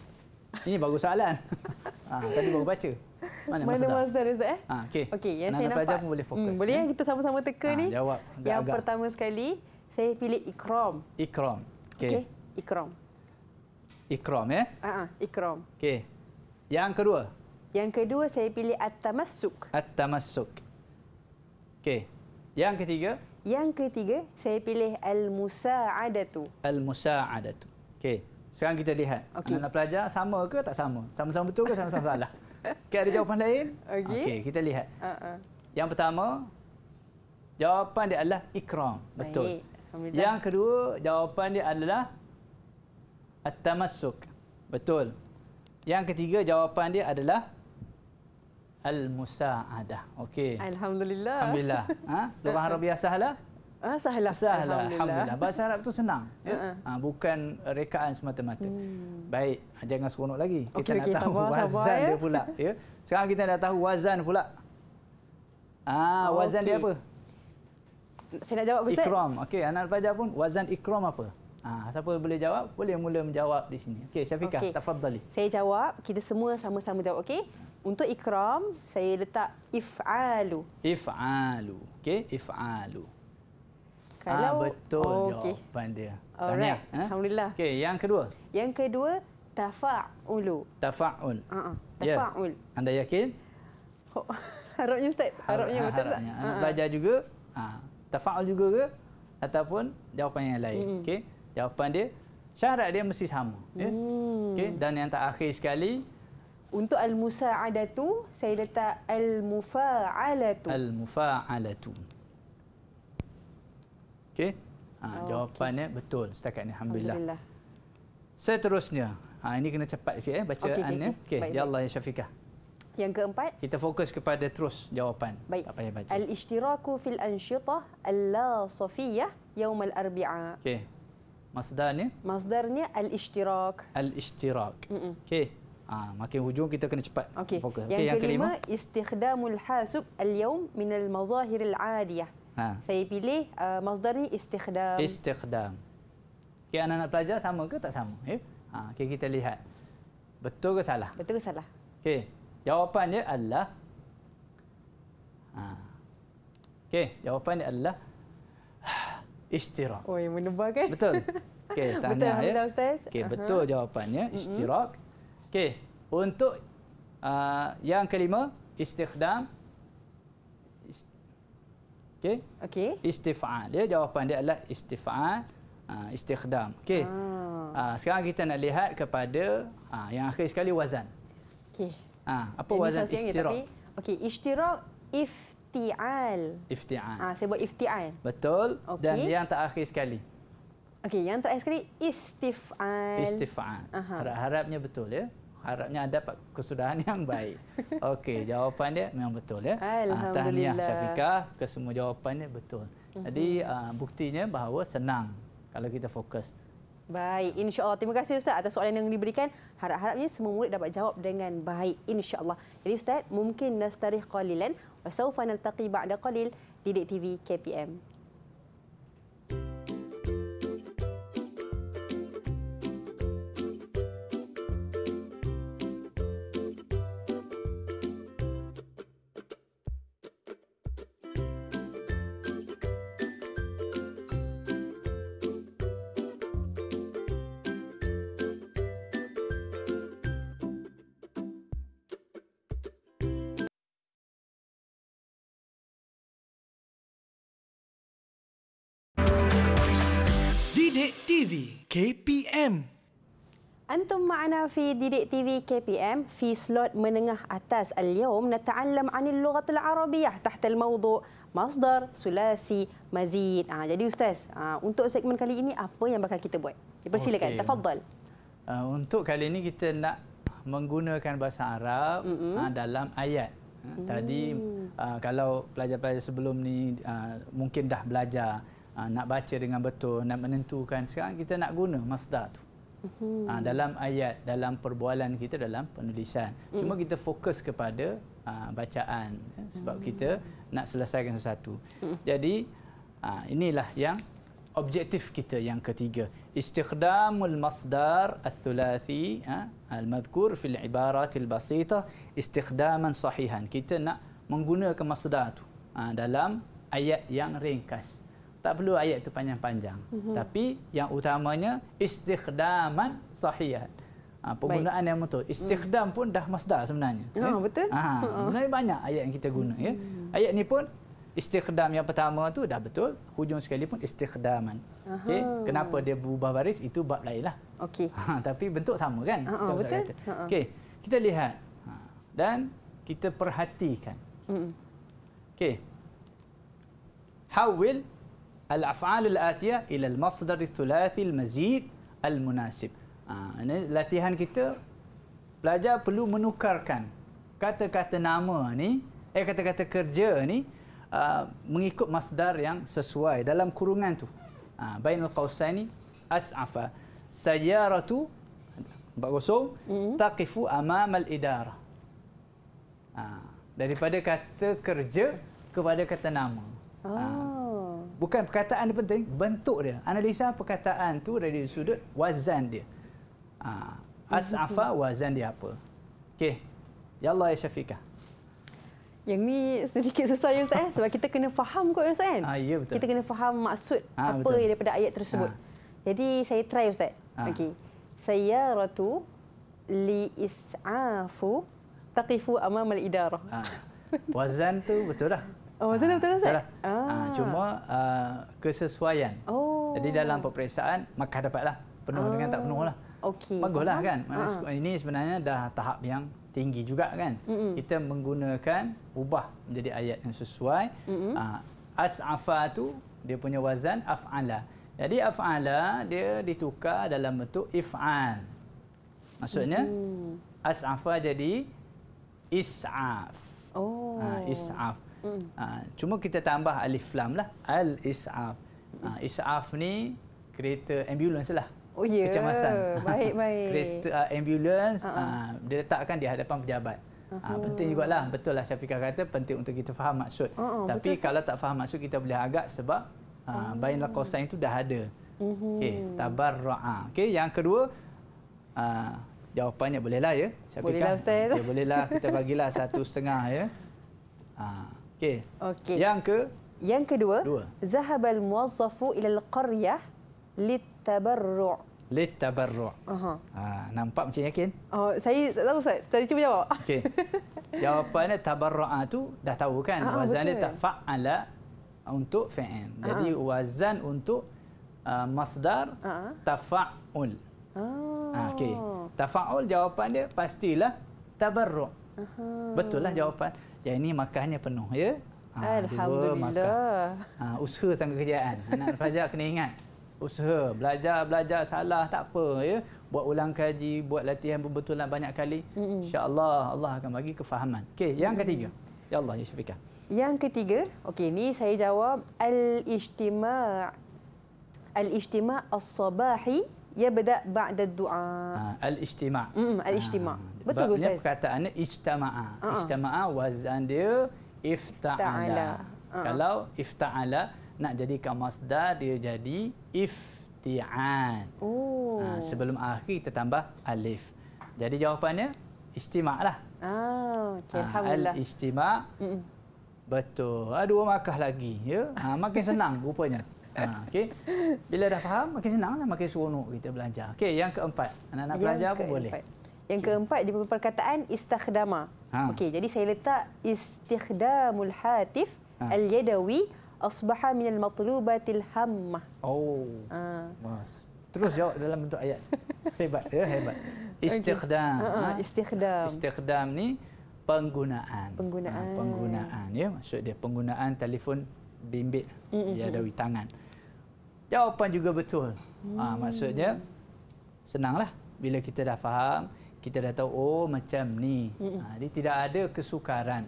Ini bagus soalan. *laughs* Tadi baru baca. Mana masdar? Mana masdar Ustaz eh? Okey. Yang saya nampak. pun boleh fokus. Hmm, boleh ya? kita sama-sama teka ni. Jawab. Yang pertama sekali, saya pilih ikram. Ikram. Okey. Ikram ikram ya? Haa, uh eh? -huh, ah, ikram. Okey. Yang kedua? Yang kedua saya pilih at-tamassuk. At-tamassuk. Okey. Yang ketiga? Yang ketiga saya pilih al-musa'adatu. Al-musa'adatu. Okey. Sekarang kita lihat. Okay. Anak, anak pelajar sama ke tak sama? Sama-sama betul ke sama-sama salah? *laughs* Okey, ada jawapan lain? Okey. Okey, kita lihat. Uh -uh. Yang pertama, jawapan dia adalah ikram. Betul. Baik. Yang kedua, jawapan dia adalah At-tamassuk. Betul. Yang ketiga jawapan dia adalah Al-Musa'adah. Okey. Alhamdulillah. Alhamdulillah. Ha? Lurah *laughs* Arabiyah sahlah? Ah, sahlah. Sahlah. Alhamdulillah. Alhamdulillah. Bahasa Arab tu senang. Ya? Uh -uh. bukan rekaan semata-mata. Hmm. Baik. Jangan seronok lagi. Kita okay, nak tahu sabar, wazan sabar, dia ya? pula. Ya? Sekarang kita dah tahu wazan pula. Ah, ha, Wazan okay. dia apa? Saya nak jawab, Ustaz. Ikram. Okey. Anak Al-Fajar pun. Wazan ikram apa? Ah, siapa boleh jawab, boleh mula menjawab di sini. Okey, Syafiqah, okay. tafadhali. Saya jawab, kita semua sama-sama jawab, okey? Untuk ikram, saya letak if'alu. If'alu, okey? If'alu. Ah, Kalau... Ha, betul oh, okay. jawapan dia. Tanya. Ha? Alhamdulillah. Okey, yang kedua? Yang kedua, tafa'ulu. Tafa'ul. Uh-huh. Tafa'ul. Yeah. Anda yakin? Oh, *laughs* harapnya, Ustaz. Harapnya, harapnya betul harapnya. tak? Harapnya. Uh-huh. Belajar juga. Ha. Tafa'ul juga ke? Ataupun jawapan yang lain. Mm-hmm. Okey? Jawapan dia, syarat dia mesti sama. Ya? Hmm. Okay? Dan yang terakhir sekali. Untuk al-musa'adatu, saya letak al-mufa'alatu. Al-mufa'alatu. Okey? Ha, oh, jawapannya okay. betul setakat ini. Alhamdulillah. Alhamdulillah. Seterusnya. Ha, ini kena cepat sikit eh, bacaannya. Okay, okay, okay. okay. Ya Allah, Ya Syafiqah. Yang keempat. Kita fokus kepada terus jawapan. Baik. Tak payah baca. Al-ishtiraku fil-anshita Allah Sofiyah Al arbi'a. Okey. Masdarnya? Masdarnya al-ishtirak. Al-ishtirak. Okey. Ha, makin hujung kita kena cepat okay. fokus. Okay, yang, yang kelima, kelima. istikhdamul hasub al-yawm min al-mazahir al-adiyah. Ha. Saya pilih uh, masdar ni istikhdam. Istikhdam. Okey, anak-anak pelajar sama ke tak sama? Ya. Ha, okay, kita lihat. Betul ke salah? Betul ke salah? Okey. Jawapannya Allah. Ha. Okey, jawapannya Allah. Ishtirak. Oh, yang menebar kan? Eh? Betul. *laughs* Okey, tanya betul, ya. Betul, Ustaz. Okey, uh-huh. betul jawapannya. Ishtirak. Okey, untuk uh, yang kelima, istighdam. Okey. Okey. Istifa'al. Ya, jawapan dia adalah istifa'al. Uh, istighdam. Okey. Ah. Uh, sekarang kita nak lihat kepada uh, yang akhir sekali wazan. Okey. uh, apa Jadi, wazan istirak? Okey, istirak if Ifti'al. Ifti'al. Ha, saya buat ifti'al. Betul. Okay. Dan yang terakhir sekali. Okey, yang terakhir sekali istif'al. Istif'al. Harap-harapnya betul ya. Harapnya ada dapat kesudahan yang baik. *laughs* Okey, jawapan dia memang betul ya. Ah, Alhamdulillah. tahniah Syafika, kesemua jawapannya betul. Jadi uh, buktinya bahawa senang kalau kita fokus. Baik, insya-Allah. Terima kasih ustaz atas soalan yang diberikan. Harap-harapnya semua murid dapat jawab dengan baik insya-Allah. Jadi ustaz, mungkin nastarih qalilan wa sawfa nal taqi ba'da qalil di TV KPM. KPM. أنتم معنا في ديديك تي في كي بي ام في سلوت منغه أتاس اليوم نتعلم عن اللغة العربية تحت الموضوع مصدر ثلاثي مزيد. آه jadi ustaz, آه ah, untuk segmen kali ini apa yang bakal kita buat? Dipersilakan, okay. تفضل. Uh, untuk kali ini kita nak menggunakan bahasa Arab mm-hmm. uh, dalam ayat. Ah, tadi mm. kalau pelajar-pelajar sebelum ni mungkin dah belajar Ah, nak baca dengan betul, nak menentukan. Sekarang kita nak guna masdar tu. Uh, dalam ayat, dalam perbualan kita, dalam penulisan. Mm. Cuma kita fokus kepada uh, bacaan ya, sebab mm. kita nak selesaikan sesuatu. Mm. Jadi uh, inilah yang objektif kita yang ketiga. Istiqdamul masdar al-thulathi ya, al-madhkur fil ibaratil basita istiqdaman sahihan. Kita nak menggunakan masdar tu uh, dalam ayat yang ringkas tak perlu ayat itu panjang-panjang. Mm -hmm. Tapi yang utamanya istighdaman, sahihat. Ha, penggunaan Baik. yang betul. Istighdam mm. pun dah masdar sebenarnya. Oh, eh? Betul. Ha, sebenarnya *laughs* ha. banyak ayat yang kita guna. Ya? Hmm. Ayat ini pun istighdam yang pertama tu dah betul. Hujung sekali pun istighdaman. Okay? Kenapa dia berubah baris itu bab lain lah. Okay. *laughs* Ha, tapi bentuk sama kan? Uh -oh, betul. Uh -oh. okay. Kita lihat ha, dan kita perhatikan. Mm. Okay. How will al-af'al al-atiyah ila al-masdar al-thulathi al-mazid al-munasib. Ah, ini latihan kita pelajar perlu menukarkan kata-kata nama ni eh kata-kata kerja ni ah, mengikut masdar yang sesuai dalam kurungan tu. Ah, uh, bainal qausain as'afa sayyaratu bagusong mm-hmm. taqifu amama al idara ah, daripada kata kerja kepada kata nama. Oh. Ah, bukan perkataan dia penting, bentuk dia. Analisa perkataan tu dari sudut wazan dia. Ha. As'afa wazan dia apa. Okey. Ya Allah ya Syafiqah. Yang ni sedikit susah Ustaz eh sebab kita kena faham kot Ustaz kan. Ah, ya, Kita kena faham maksud ha, apa betul. daripada ayat tersebut. Ha. Jadi saya try Ustaz. Ha. Okey. Saya ratu li is'afu taqifu amam al-idarah. Ha. Wazan tu betul lah. Oh, maksud ah, ha, betul Ustaz? Lah. Ah, ah. cuma uh, kesesuaian. Oh. Jadi dalam peperiksaan, maka dapatlah. Penuh ah. dengan tak penuh lah. Okey. Baguslah kan. Ha. Ini sebenarnya dah tahap yang tinggi juga kan. Mm -mm. Kita menggunakan ubah menjadi ayat yang sesuai. Mm -mm. ha, As'afa tu, dia punya wazan af'ala. Jadi af'ala, dia ditukar dalam bentuk if'al. Maksudnya, mm -hmm. as'afa jadi is'af. Oh. Ha, is'af. Is'af. Hmm. Ha, cuma kita tambah alif lam lah. Al isaf. Ha, isaf ni kereta ambulans lah. Oh ya. Yeah. Kecemasan. Baik *laughs* baik. kereta uh, ambulans uh-huh. Ha, ha. ha, dia letakkan di hadapan pejabat. Ha, penting juga lah betul lah Syafiqah kata penting untuk kita faham maksud. Uh-huh, Tapi betul, kalau tak faham maksud kita boleh agak sebab uh, uh-huh. Ah. bainal qasain itu dah ada. Mhm. Okay. Tabar tabarra'a. Okay. yang kedua uh, jawapannya bolehlah ya. Syafiqah. Bolehlah Ustaz. Okay, bolehlah kita bagilah satu setengah ya. Uh. Okey. Okey. Yang ke? Yang kedua. Dua. Zahab muwazzafu ila al qaryah litabarru'. Litabarru'. Uh -huh. Ha, nampak macam yakin? Oh, saya tak tahu Ustaz. Tadi cuba jawab. Okey. Jawapannya tabarru'a tu dah tahu kan? Ah, wazan dia tafa'ala untuk fi'il. Jadi uh wazan untuk uh, masdar uh tafa'ul. Oh. Okey. Tafa'ul jawapan dia pastilah tabarru'. Aha. Betul lah jawapan. Yang ini makannya penuh ya. Ha, Alhamdulillah. Makan. Ha, ah, usaha tangga kerjaan. Anak *laughs* pelajar kena ingat. Usaha. Belajar, belajar. Salah. Tak apa. Ya? Buat ulang kaji. Buat latihan berbetulan lah banyak kali. InsyaAllah Allah akan bagi kefahaman. Okey. Yang ketiga. Ya Allah. Ya Syafiqah. Yang ketiga. Okey. ni saya jawab. Al-ishtima' Al-ishtima' as-sabahi Ya, bada ba'da du'a. Ha, al-ijtima'. Mm, al-ijtima'. Ha, Betul ke Ustaz? Ini perkataannya ijtama'a. Uh-huh. Ijtama'a wazan dia ifta'ala. Uh-huh. Kalau ifta'ala nak jadikan masdar dia jadi ifti'an. Oh. Ha, sebelum akhir kita tambah alif. Jadi jawapannya ijtima' lah. Ah, okay. Ha, alhamdulillah. Al-ijtima' Mm-mm. Betul. Ada dua markah lagi. Ya? Ha, makin senang rupanya. Ah, ah. Okay, Bila dah faham makin senanglah makin seronok kita belanja. Okay, yang keempat. Anak-anak belanja pun boleh. Yang keempat di perkataan istighdama. Ha. Okey, jadi saya letak istighdamul hatif ha. al-yadawi asbaha min al-matlubatil hammah. Oh. Ha. Mas. Terus jawab dalam bentuk ayat. *laughs* hebat ya, hebat. Istighdam, Okay. Ha, ha, ha. istikhdam. Istikhdam ni penggunaan. Penggunaan. Ha. penggunaan ya, maksud dia penggunaan telefon bimbit mm-hmm. dia ada witangan. Jawapan juga betul. Mm. Ha, maksudnya senanglah bila kita dah faham, kita dah tahu oh macam ni. Mm-hmm. Ha, ah, jadi tidak ada kesukaran.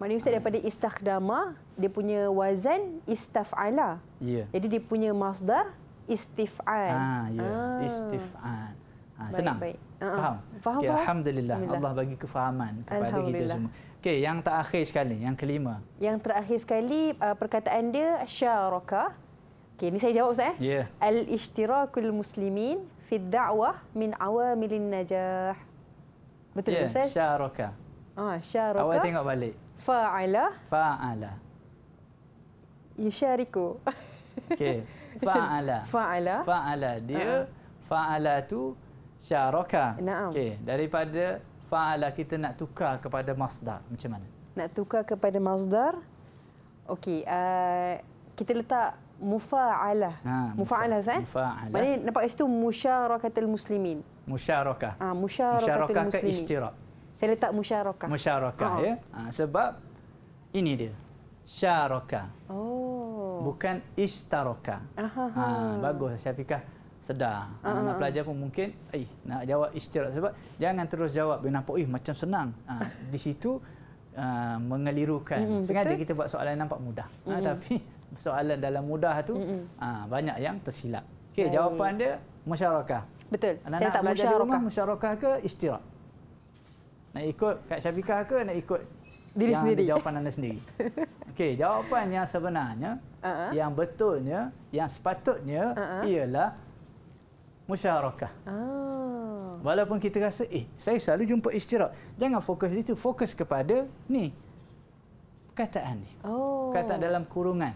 Maknanya Ustaz ha. daripada istakhdama, dia punya wazan istaf'ala. Yeah. Jadi dia punya masdar istif'al. Ha, yeah. Ya, ah. Istif'al. Ha, senang. Baik, baik. Faham? faham, okay, faham. Alhamdulillah. Alhamdulillah. Allah bagi kefahaman kepada kita semua. Okey, yang terakhir sekali, yang kelima. Yang terakhir sekali uh, perkataan dia syaraka. Okey, ini saya jawab Ustaz eh. Yeah. Al-ishtirakul muslimin fi da'wah min awamilin najah. Betul yeah, Ustaz? Ya, syaraka. Ah, syaraka. Awak tengok balik. Fa'ala. Fa'ala. Yushariku. Okey. *laughs* Fa'ala. Fa'ala. Fa'ala. Dia uh. Ah. fa'ala tu syaraka. Naam. Okey, daripada faala kita nak tukar kepada masdar macam mana nak tukar kepada masdar okey uh, kita letak mufaala ha, mufaala ustaz eh? mana maknanya nampak situ musyarakatul muslimin musyarakah ah ha, musyarakatul muslimin musyarakah saya letak musyarakah musyarakah ah. ha. ya ha, sebab ini dia syarakah oh bukan ishtaraka. Ha, ah, bagus Syafiqah sedar. Anak-anak ah, ah. pelajar pun mungkin eh nak jawab istirahat sebab jangan terus jawab bila nampak eh macam senang. Ha, di situ uh, mengelirukan. Mm-hmm, Sengaja betul? kita buat soalan nampak mudah. Mm-hmm. Ha, tapi *laughs* soalan dalam mudah tu mm-hmm. ha, banyak yang tersilap. Okey, jawapan dia musyarakah. Betul. Anak-anak Saya tak belajar musyarakah. Di rumah, musyarakah ke istirahat? Nak ikut Kak Syafiqah ke nak ikut diri yang sendiri. Jawapan anda sendiri. *laughs* Okey, jawapan yang sebenarnya uh-huh. yang betulnya yang sepatutnya uh-huh. ialah musyarakah. Oh. Walaupun kita rasa, eh, saya selalu jumpa istirahat. Jangan fokus di itu. Fokus kepada ni. Perkataan ni. Oh. Kata dalam kurungan.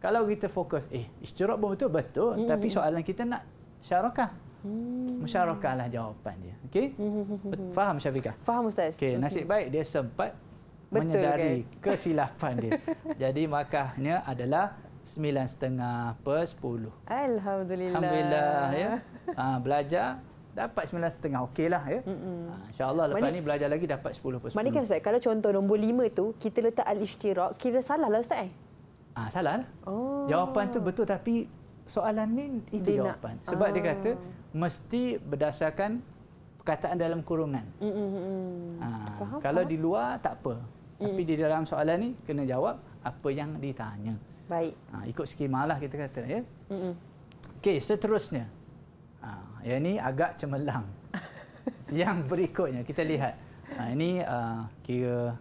Kalau kita fokus, eh, istirahat pun betul, betul. Mm-hmm. Tapi soalan kita nak syarakah. Hmm. Musyarakah lah jawapan dia. Okey? Mm-hmm. Faham Syafiqah? Faham Ustaz. Okey, nasib baik dia sempat betul, menyedari kan? kesilapan dia. *laughs* Jadi markahnya adalah sembilan setengah per sepuluh. Alhamdulillah. Alhamdulillah ya. Ha, belajar dapat sembilan setengah okey lah ya. Ha, InsyaAllah lepas Mani, ni belajar lagi dapat sepuluh per sepuluh. Maknanya kan kalau contoh nombor lima tu kita letak al-ishtirak kira salah lah Ustaz Ha, salah lah. Oh. Jawapan tu betul tapi soalan ni itu dia jawapan. Nak. Sebab ah. dia kata mesti berdasarkan perkataan dalam kurungan. Ha, kalau di luar tak apa. Tapi di dalam soalan ni kena jawab apa yang ditanya. Baik. Ha, ikut skema lah kita kata. Ya? Okey, seterusnya. Ha, yang ini agak cemerlang. *laughs* yang berikutnya, kita lihat. Ha, ini uh, kira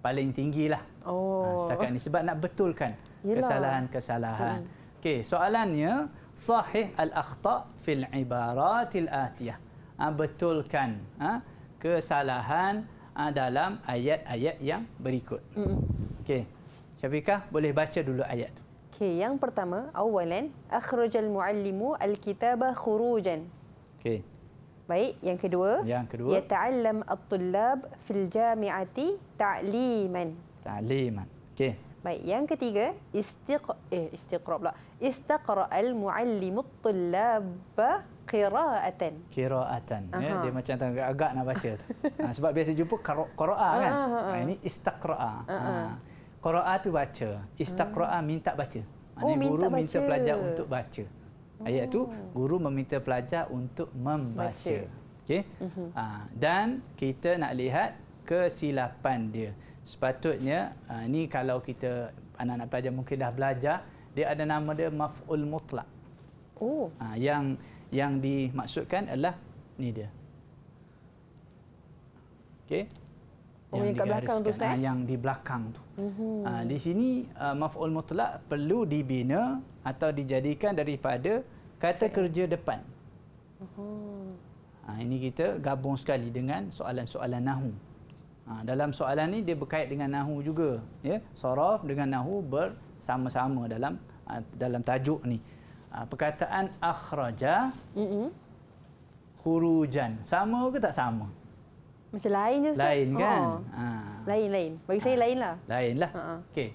paling tinggi lah ha, oh. ha, setakat ini. Sebab nak betulkan kesalahan-kesalahan. Hmm. Okey, soalannya, sahih al akhta fil ibaratil atiyah. Ha, betulkan ha, kesalahan ha, dalam ayat-ayat yang berikut. Hmm. Okey. Syafiqah boleh baca dulu ayat tu. Okey, yang pertama awalan akhrajal muallimu alkitaba khurujan. Okey. Baik, yang kedua. Yang kedua. Ya ta'allam at-tullab fil jami'ati ta'liman. Ta'liman. Okey. Baik, yang ketiga istiq eh istiqra pula. Istaqra'al muallimu at-tullab qira'atan. Qira'atan. Ya, dia macam tengah agak nak baca tu. *laughs* ha, sebab biasa jumpa qira'ah kan. Ha, ini istaqra'ah. Ha. Qura'ah tu baca. Istaqra'ah hmm. minta baca. Maksudnya oh, guru baca. minta pelajar untuk baca. Ayat oh. tu guru meminta pelajar untuk membaca. Okey. Uh-huh. dan kita nak lihat kesilapan dia. Sepatutnya ha, ni kalau kita anak-anak pelajar mungkin dah belajar, dia ada nama dia maf'ul mutlak. Oh. Ha, yang yang dimaksudkan adalah ni dia. Okey. Oh, yang, yang digariskan. Di belakang tu, eh? yang di belakang tu. Mm-hmm. Uh, di sini, uh, maf'ul mutlak perlu dibina atau dijadikan daripada kata kerja depan. Mm-hmm. Uh, ini kita gabung sekali dengan soalan-soalan Nahu. Uh, dalam soalan ini dia berkait dengan Nahu juga. Ya? Soraf dengan Nahu bersama-sama dalam uh, dalam tajuk ni. Uh, perkataan akhraja mm-hmm. hurujan. Sama ke tak Sama. Macam lain je Ustaz. Lain oh. kan? Lain-lain. Oh. Ha. Bagi ha. saya ah. lah. lainlah. Lainlah. Ha. Ah. Okay.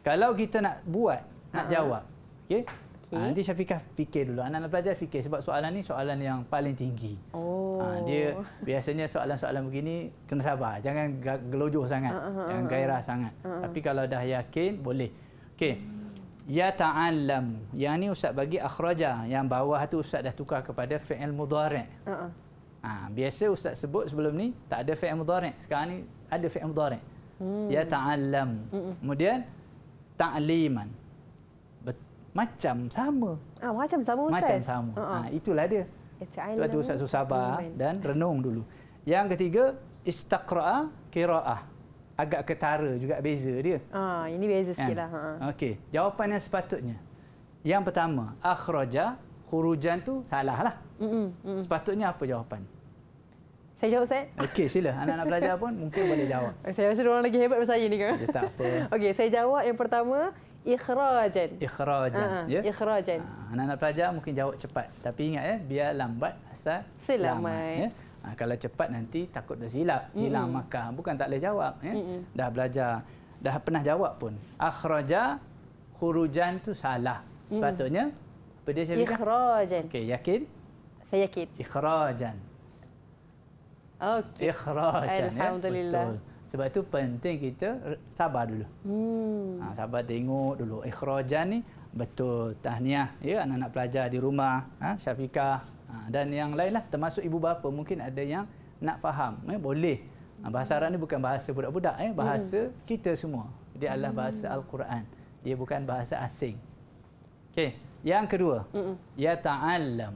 Kalau kita nak buat, ha. nak jawab. Okey. Okay. Ha, nanti Syafiqah fikir dulu. Anak-anak pelajar fikir sebab soalan ni soalan yang paling tinggi. Oh. Ha, dia biasanya soalan-soalan begini kena sabar. Jangan gelojoh sangat. Ha. Jangan gairah sangat. Ha. Tapi kalau dah yakin boleh. Okay. Ya ta'allam. Yang ni Ustaz bagi akhraja. Yang bawah tu Ustaz dah tukar kepada fi'il mudara'. Uh -uh. Ha, biasa ustaz sebut sebelum ni tak ada fi'il mudhari'. Sekarang ni ada fi'il mudhari'. Hmm. Ya ta'allam. Kemudian ta'liman. macam sama. Ah, macam sama ustaz. Macam sama. Uh-huh. Ha, itulah dia. Ya, Sebab tu ustaz susah sabar dan renung dulu. Yang ketiga istiqra'a qira'ah. Agak ketara juga beza dia. Ah, ini beza kan? sikitlah. Ha. Okey, jawapan yang sepatutnya. Yang pertama, akhraja khurujan tu salah lah. Mm-mm. Sepatutnya apa jawapan? Saya jawab Ustaz. Okey, sila. Anak-anak pelajar pun mungkin boleh jawab. *laughs* Saya rasa orang lagi hebat bersaya ni ke? Ya, tak apa. *laughs* Okey, saya jawab yang pertama ikhrajan. Ikhrajan, uh ya. Ikhrajan. Ah, anak-anak pelajar mungkin jawab cepat, tapi ingat ya, biar lambat asal selamat. selamat ya. Ha, kalau cepat nanti takut dah tersilap, hilang maka Bukan tak boleh jawab ya. Mm-mm. Dah belajar, dah pernah jawab pun. Akhraja khurujan tu salah. Mm. Sepatutnya mm. apa dia saya Ikhrajan. Okey, yakin? Saya yakin. Ikhrajan. Okay. Ikhrajan. Ya. Alhamdulillah. Ya, betul. Sebab itu penting kita sabar dulu. Hmm. Ha, sabar tengok dulu. Ikhrajan ni betul. Tahniah. Ya, anak-anak pelajar di rumah. Ha, Syafiqah. Ha, dan yang lainlah termasuk ibu bapa mungkin ada yang nak faham. Ya, boleh. Ha, bahasa Arab ni bukan bahasa budak-budak. Ya. Bahasa hmm. kita semua. Dia adalah hmm. bahasa Al-Quran. Dia bukan bahasa asing. Okey. Yang kedua. Ya ta'allam.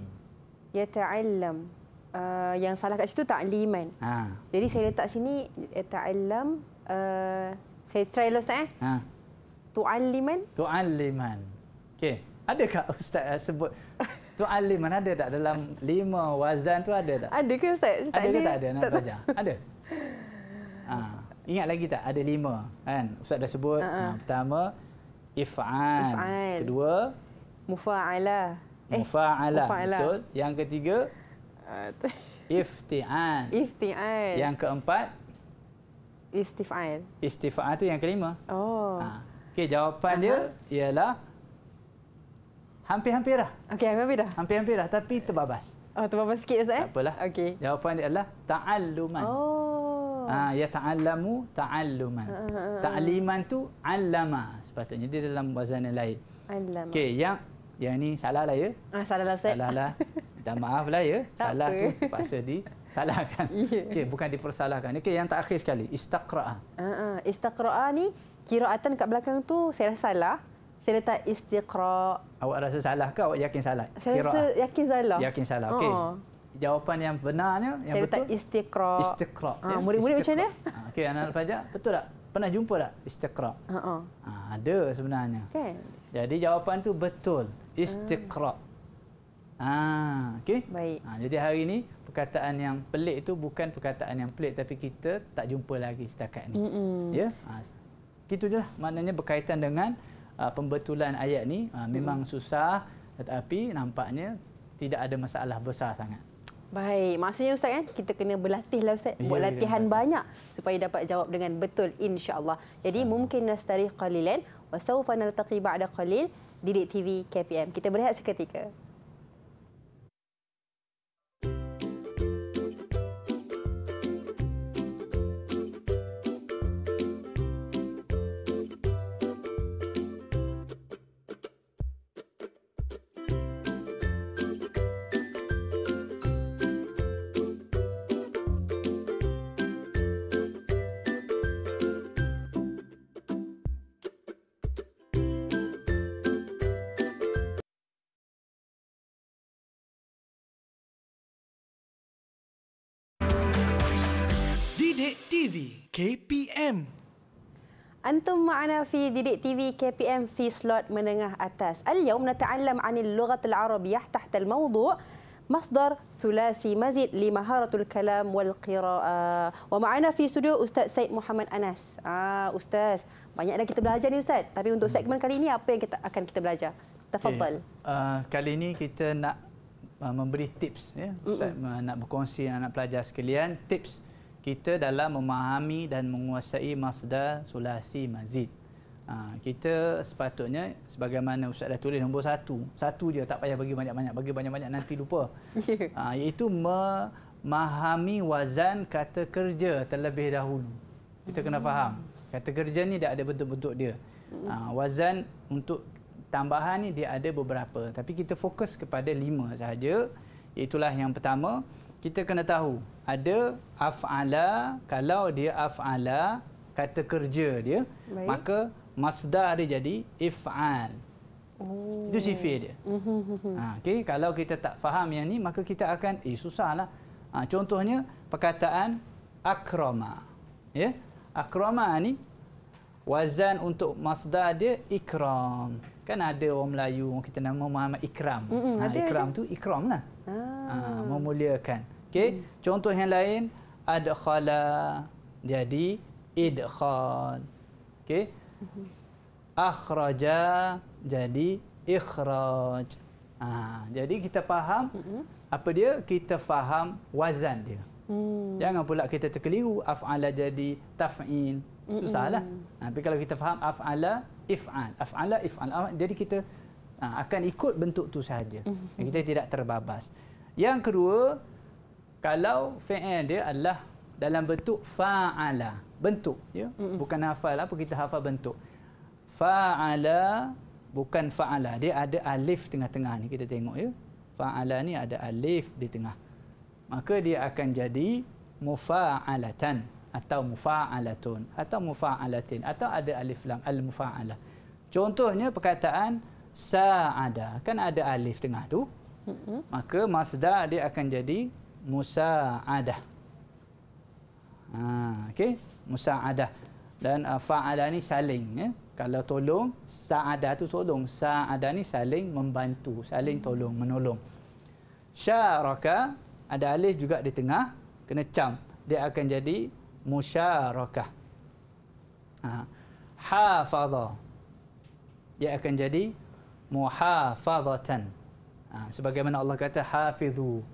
Ya ta'allam uh, yang salah kat situ taklim kan. Ha. Jadi saya letak sini eh, ta'allam uh, saya try dulu ustaz eh. Ha. Tu'alliman. Tu'alliman. Okey. Adakah ustaz eh, sebut *laughs* tu'alliman ada tak dalam lima wazan tu ada tak? Ada ke ustaz? ustaz ada ke tak ada nak belajar? Ada. Ha. Ingat lagi tak ada lima kan? Ustaz dah sebut. Ha. Ha. pertama if'an. If kedua mufa'ala. Eh, mufa'ala. Mufa betul. Yang ketiga Ah, Iftian. *laughs* Iftian. Yang keempat? Istifaan. Istifaan tu yang kelima. Oh. Ha. Okey, jawapan Aha. dia ialah hampir-hampir dah. Okey, hampir-hampir dah. Hampir-hampir dah tapi terbabas. Oh, terbabas sikit ya, Ustaz eh? Tak apalah. Okey. Jawapan dia ialah ta'alluman. Oh. Ah, ha, ya ta'allamu ta'alluman. Ah, Ta'liman tu allama sepatutnya dia dalam wazan yang lain. Allama. Okey, yang yang ni salah lah ya? Ah, salah lah Ustaz. Salah lah. *laughs* Dan maaf lah ya, tak salah apa. tu terpaksa disalahkan. *laughs* yeah. Okey, bukan dipersalahkan. Okey, yang tak terakhir sekali, istiqra'ah. Uh-huh. Istiqra'ah ni, kiraatan kat belakang tu saya rasa salah. Saya letak istiqra'ah. Awak rasa salah ke awak yakin salah? Saya rasa yakin salah. Yakin salah, okey. Uh-huh. Jawapan yang benarnya, yang saya betul. Saya letak istiqra. Istiqra. Ha, murid-murid macam mana? Okey, anak pelajar, betul tak? Pernah jumpa tak istiqra? Uh-uh. Ha, ada sebenarnya. Okay. Jadi jawapan tu betul. Istiqra. Uh. Ah, okey. Baik. Ha, jadi hari ini perkataan yang pelik itu bukan perkataan yang pelik tapi kita tak jumpa lagi setakat ini, Mm-mm. Ya. Ha, gitu jelah. Maknanya berkaitan dengan uh, pembetulan ayat ni uh, memang mm. susah tetapi nampaknya tidak ada masalah besar sangat. Baik, maksudnya ustaz kan kita kena berlatihlah ustaz, ya, buat ya, latihan ya, banyak supaya dapat jawab dengan betul insya-Allah. Jadi ya. mungkin nastari qalilan wa sawfa nalaqi ba'da qalil di TV KPM. Kita berehat seketika. Didik TV KPM. Antum ma'ana fi Didik TV KPM fi slot menengah atas. Al-yawm nata'allam anil lughatil arabiyah tahtal mawdu' مصدر ثلاثي مزيد لمهارة الكلام والقراءة ومعنا في استوديو أستاذ سيد محمد أنس آه أستاذ banyak dah kita belajar ni Ustaz tapi untuk segmen kali ini apa yang kita akan kita belajar tafadhal okay. uh, eh, ah, kali ini kita nak uh, memberi tips ya Ustaz mm -mm. nak berkongsi dengan anak pelajar sekalian tips kita dalam memahami dan menguasai masdar sulasi mazid. Ha, kita sepatutnya sebagaimana Ustaz dah tulis nombor satu, satu je tak payah bagi banyak-banyak, bagi banyak-banyak nanti lupa. Ya. Ha, iaitu memahami wazan kata kerja terlebih dahulu. Kita kena faham. Kata kerja ni dia ada bentuk-bentuk dia. Ha, wazan untuk tambahan ni dia ada beberapa. Tapi kita fokus kepada lima sahaja. Itulah yang pertama. Pertama, kita kena tahu ada af'ala kalau dia af'ala kata kerja dia Baik. maka masdar dia jadi if'al oh. itu sifir dia mhm. ha, okay. kalau kita tak faham yang ni maka kita akan eh lah ha, contohnya perkataan akrama ya akrama ni wazan untuk masdar dia ikram kan ada orang Melayu kita nama Muhammad Ikram. Mm-hmm, ha, ada, ikram ada. tu ikram lah. Ah. Ha, memuliakan. Okay. Mm. Contoh yang lain. ada khala Jadi idkhal. Okay. Mm-hmm. Akhraja. Jadi ikhraj. Ha, jadi kita faham mm-hmm. apa dia? Kita faham wazan dia. Mm. Jangan pula kita terkeliru. Af'ala jadi taf'in. Susah lah. hmm tapi kalau kita faham af'ala if'al. Af'ala if'al. Ah, jadi kita ah, akan ikut bentuk tu sahaja. Mhm. Kita tidak terbabas. Yang kedua, kalau fi'al dia adalah dalam bentuk fa'ala. Bentuk. Ya? Mhm. Bukan hafal. Apa kita hafal bentuk? Fa'ala bukan fa'ala. Dia ada alif tengah-tengah ni. Kita tengok ya. Fa'ala ni ada alif di tengah. Maka dia akan jadi mufa'alatan. Mufa'alatan atau mufa'alatun atau mufa'alatin atau ada alif lam al mufa'ala. Contohnya perkataan sa'ada kan ada alif tengah tu. Maka masdar dia akan jadi musa'ada. Ha, okey, musa'ada. Dan uh, fa'ala ni saling ya. Kalau tolong, sa'ada tu tolong. Sa'ada ni saling membantu, saling mm. tolong, menolong. Syaraka ada alif juga di tengah, kena cam. Dia akan jadi musyarakah. Ha. Hafadha. Dia akan jadi muhafadhatan. Ha. Sebagaimana Allah kata, hafidhu.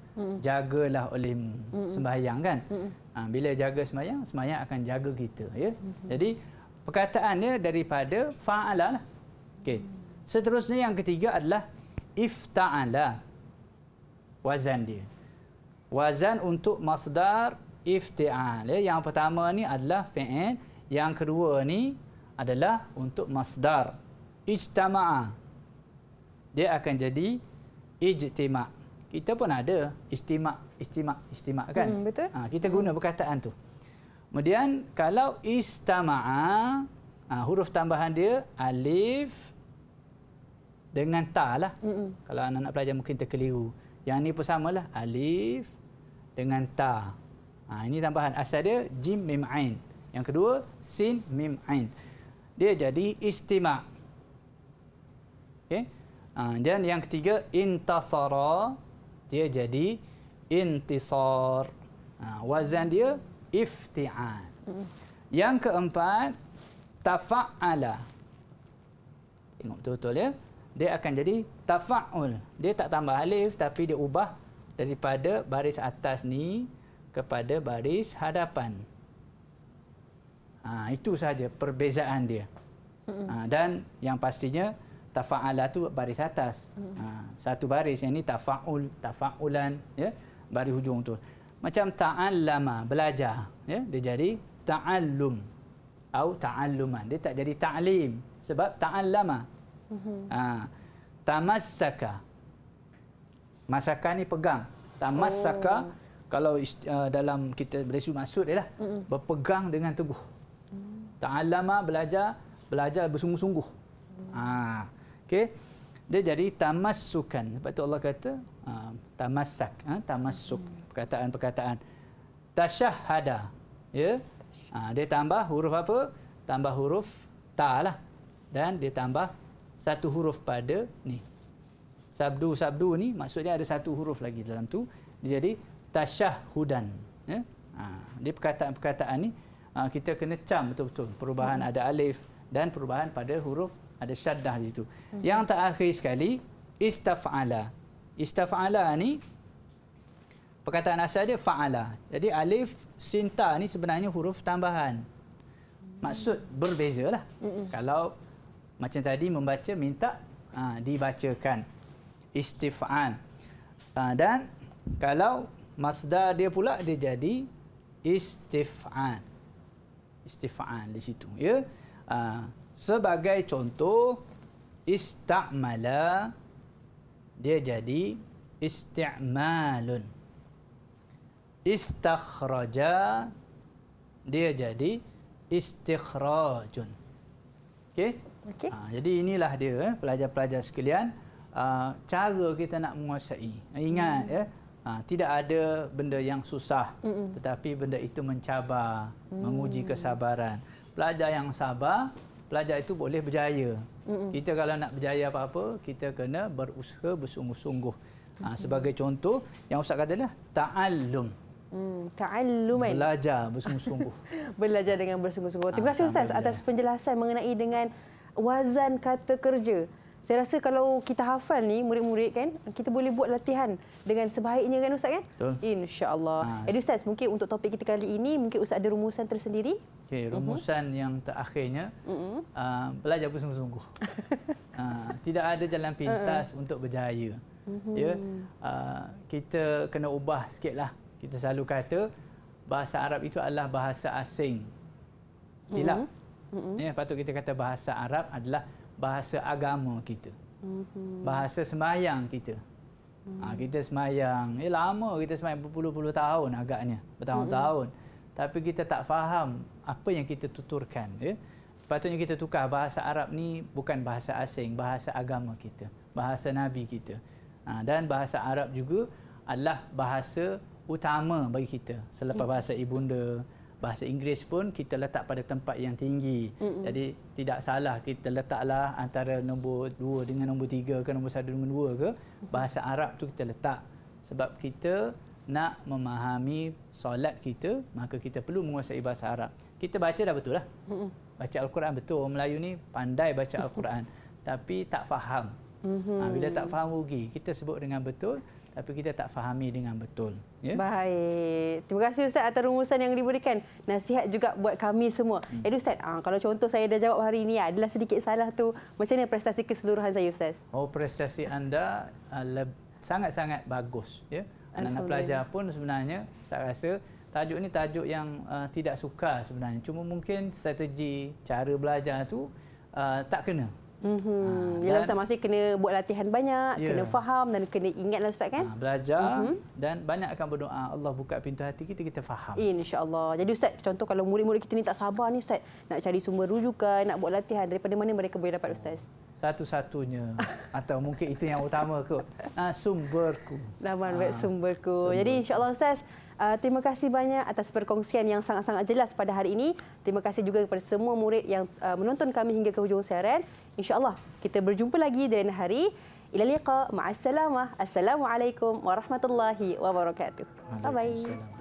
Jagalah oleh sembahyang kan. Ha. Bila jaga sembahyang, sembahyang akan jaga kita. Ya? Mm-hmm. Jadi, perkataannya daripada fa'ala. Lah. Okay. Seterusnya yang ketiga adalah ifta'ala. Wazan dia. Wazan untuk masdar ifti'al. Ya. Yang pertama ni adalah fi'il. Yang kedua ni adalah untuk masdar. Ijtama'ah. Dia akan jadi ijtima'. Kita pun ada istimak istimak istimak kan? Hmm, betul. Ha, kita guna perkataan tu. Kemudian kalau istama'a ha, huruf tambahan dia alif dengan ta lah. Mm Kalau anak-anak pelajar mungkin terkeliru. Yang ni pun samalah alif dengan ta. Ha, ini tambahan asal dia jim mim ain. Yang kedua sin mim ain. Dia jadi istima. Okey. Ha, dan yang ketiga intasara dia jadi intisar. Ha, wazan dia ifti'an. Yang keempat tafa'ala. Tengok betul-betul ya. Dia akan jadi tafa'ul. Dia tak tambah alif tapi dia ubah daripada baris atas ni kepada baris hadapan. Ha, itu saja perbezaan dia. Ha, dan yang pastinya tafa'ala tu baris atas. Ha, satu baris yang ni tafa'ul, tafa'ulan ya, baris hujung tu. Macam ta'allama, belajar ya, dia jadi ta'allum atau ta'alluman. Dia tak jadi ta'lim sebab ta'allama. Mm-hmm. Ha, tamassaka. Masaka ni pegang. Tamassaka oh kalau uh, dalam kita beresu maksud ialah mm-hmm. berpegang dengan teguh. Mm. Ta'allama belajar, belajar bersungguh-sungguh. Mm. Ha. Okey. Dia jadi tamassukan. Sebab tu Allah kata uh, tamassak, ha? Ah, tamassuk. Mm. Perkataan-perkataan. Tashahada. Ya. Yeah? Ha, dia tambah huruf apa? Tambah huruf ta lah. Dan dia tambah satu huruf pada ni. Sabdu-sabdu ni maksudnya ada satu huruf lagi dalam tu. Dia jadi tashahudan ya ha, di perkataan-perkataan ni ha, kita kena cam betul-betul perubahan hmm. ada alif dan perubahan pada huruf ada syaddah di situ hmm. yang terakhir sekali istafala istafala ni perkataan asal dia faala jadi alif sinta ni sebenarnya huruf tambahan maksud berbezalah hmm. kalau macam tadi membaca minta ha, dibacakan istifan ha, dan kalau Masda dia pula dia jadi Istifaan, Istifaan di situ ya. Ha, sebagai contoh ista'mala dia jadi isti'malun. Istakhraja dia jadi istikhrajun. Okey? Okey. Ha, jadi inilah dia eh, pelajar-pelajar sekalian. Uh, cara kita nak menguasai. Ingat hmm. ya. Ha, tidak ada benda yang susah, mm -mm. tetapi benda itu mencabar, mm. menguji kesabaran. Pelajar yang sabar, pelajar itu boleh berjaya. Mm -mm. Kita kalau nak berjaya apa-apa, kita kena berusaha bersungguh-sungguh. Ha, sebagai contoh, yang Ustaz katalah, ta'allum. Hmm, eh. Belajar *laughs* bersungguh-sungguh. Belajar dengan bersungguh-sungguh. Terima ha, kasih Ustaz atas penjelasan mengenai dengan wazan kata kerja. Saya rasa kalau kita hafal ni murid-murid kan, kita boleh buat latihan dengan sebaiknya kan ustaz kan? Insya-Allah. Ha. Jadi ustaz, mungkin untuk topik kita kali ini mungkin ustaz ada rumusan tersendiri? Okey, mhm. rumusan uh-huh. yang terakhirnya. Uh-huh. Uh, belajar bersungguh-sungguh. uh, *laughs* tidak ada jalan pintas uh-huh. untuk berjaya. Uh-huh. Mhm. Yeah? Ya, uh, kita kena ubah lah. Kita selalu kata bahasa Arab itu adalah bahasa asing. Silap. Uh-huh. Ya, patut kita kata bahasa Arab adalah bahasa agama kita. Mhm. Bahasa sembahyang kita. Mhm. Ha, kita sembahyang, Eh, lama kita sembahyang berpuluh-puluh tahun agaknya. Bertahun-tahun. Mm-hmm. Tapi kita tak faham apa yang kita tuturkan. Ya? Sepatutnya kita tukar bahasa Arab ni bukan bahasa asing. Bahasa agama kita. Bahasa Nabi kita. Ha, dan bahasa Arab juga adalah bahasa utama bagi kita. Selepas bahasa ibunda, bahasa Inggeris pun kita letak pada tempat yang tinggi. Mm-mm. Jadi tidak salah kita letaklah antara nombor dua dengan nombor tiga ke nombor satu dengan dua ke bahasa Arab tu kita letak sebab kita nak memahami solat kita maka kita perlu menguasai bahasa Arab. Kita baca dah betul lah. Baca Al-Quran betul. Orang Melayu ni pandai baca Al-Quran *laughs* tapi tak faham. Mm-hmm. Ha, bila tak faham rugi. Kita sebut dengan betul tapi kita tak fahami dengan betul. Ya? Baik. Terima kasih Ustaz atas rumusan yang diberikan. Nasihat juga buat kami semua. Hmm. Eh Ustaz, ah, kalau contoh saya dah jawab hari ini ah, adalah sedikit salah tu, macam mana prestasi keseluruhan saya Ustaz? Oh, prestasi anda ah, sangat-sangat uh, bagus. Ya? Anak-anak pelajar pun sebenarnya, saya rasa tajuk ini tajuk yang uh, tidak sukar sebenarnya. Cuma mungkin strategi, cara belajar tu uh, tak kena. Mm-hmm. Ha, Ustaz maksudnya kena buat latihan banyak, yeah. kena faham dan kena ingatlah Ustaz kan? Ha, belajar mm-hmm. dan banyak akan berdoa. Allah buka pintu hati kita, kita faham. Insya Allah Jadi Ustaz, contoh kalau murid-murid kita ni tak sabar ni Ustaz, nak cari sumber rujukan, nak buat latihan, daripada mana mereka boleh dapat Ustaz? Satu-satunya *laughs* atau mungkin itu yang utama kot. Ha, sumberku. Laman ha, web sumberku. sumberku. Jadi Allah Ustaz, Uh, terima kasih banyak atas perkongsian yang sangat-sangat jelas pada hari ini. Terima kasih juga kepada semua murid yang uh, menonton kami hingga ke hujung siaran. InsyaAllah kita berjumpa lagi di lain hari. Ila liqa ma'assalamah. Assalamualaikum warahmatullahi wabarakatuh. Bye-bye.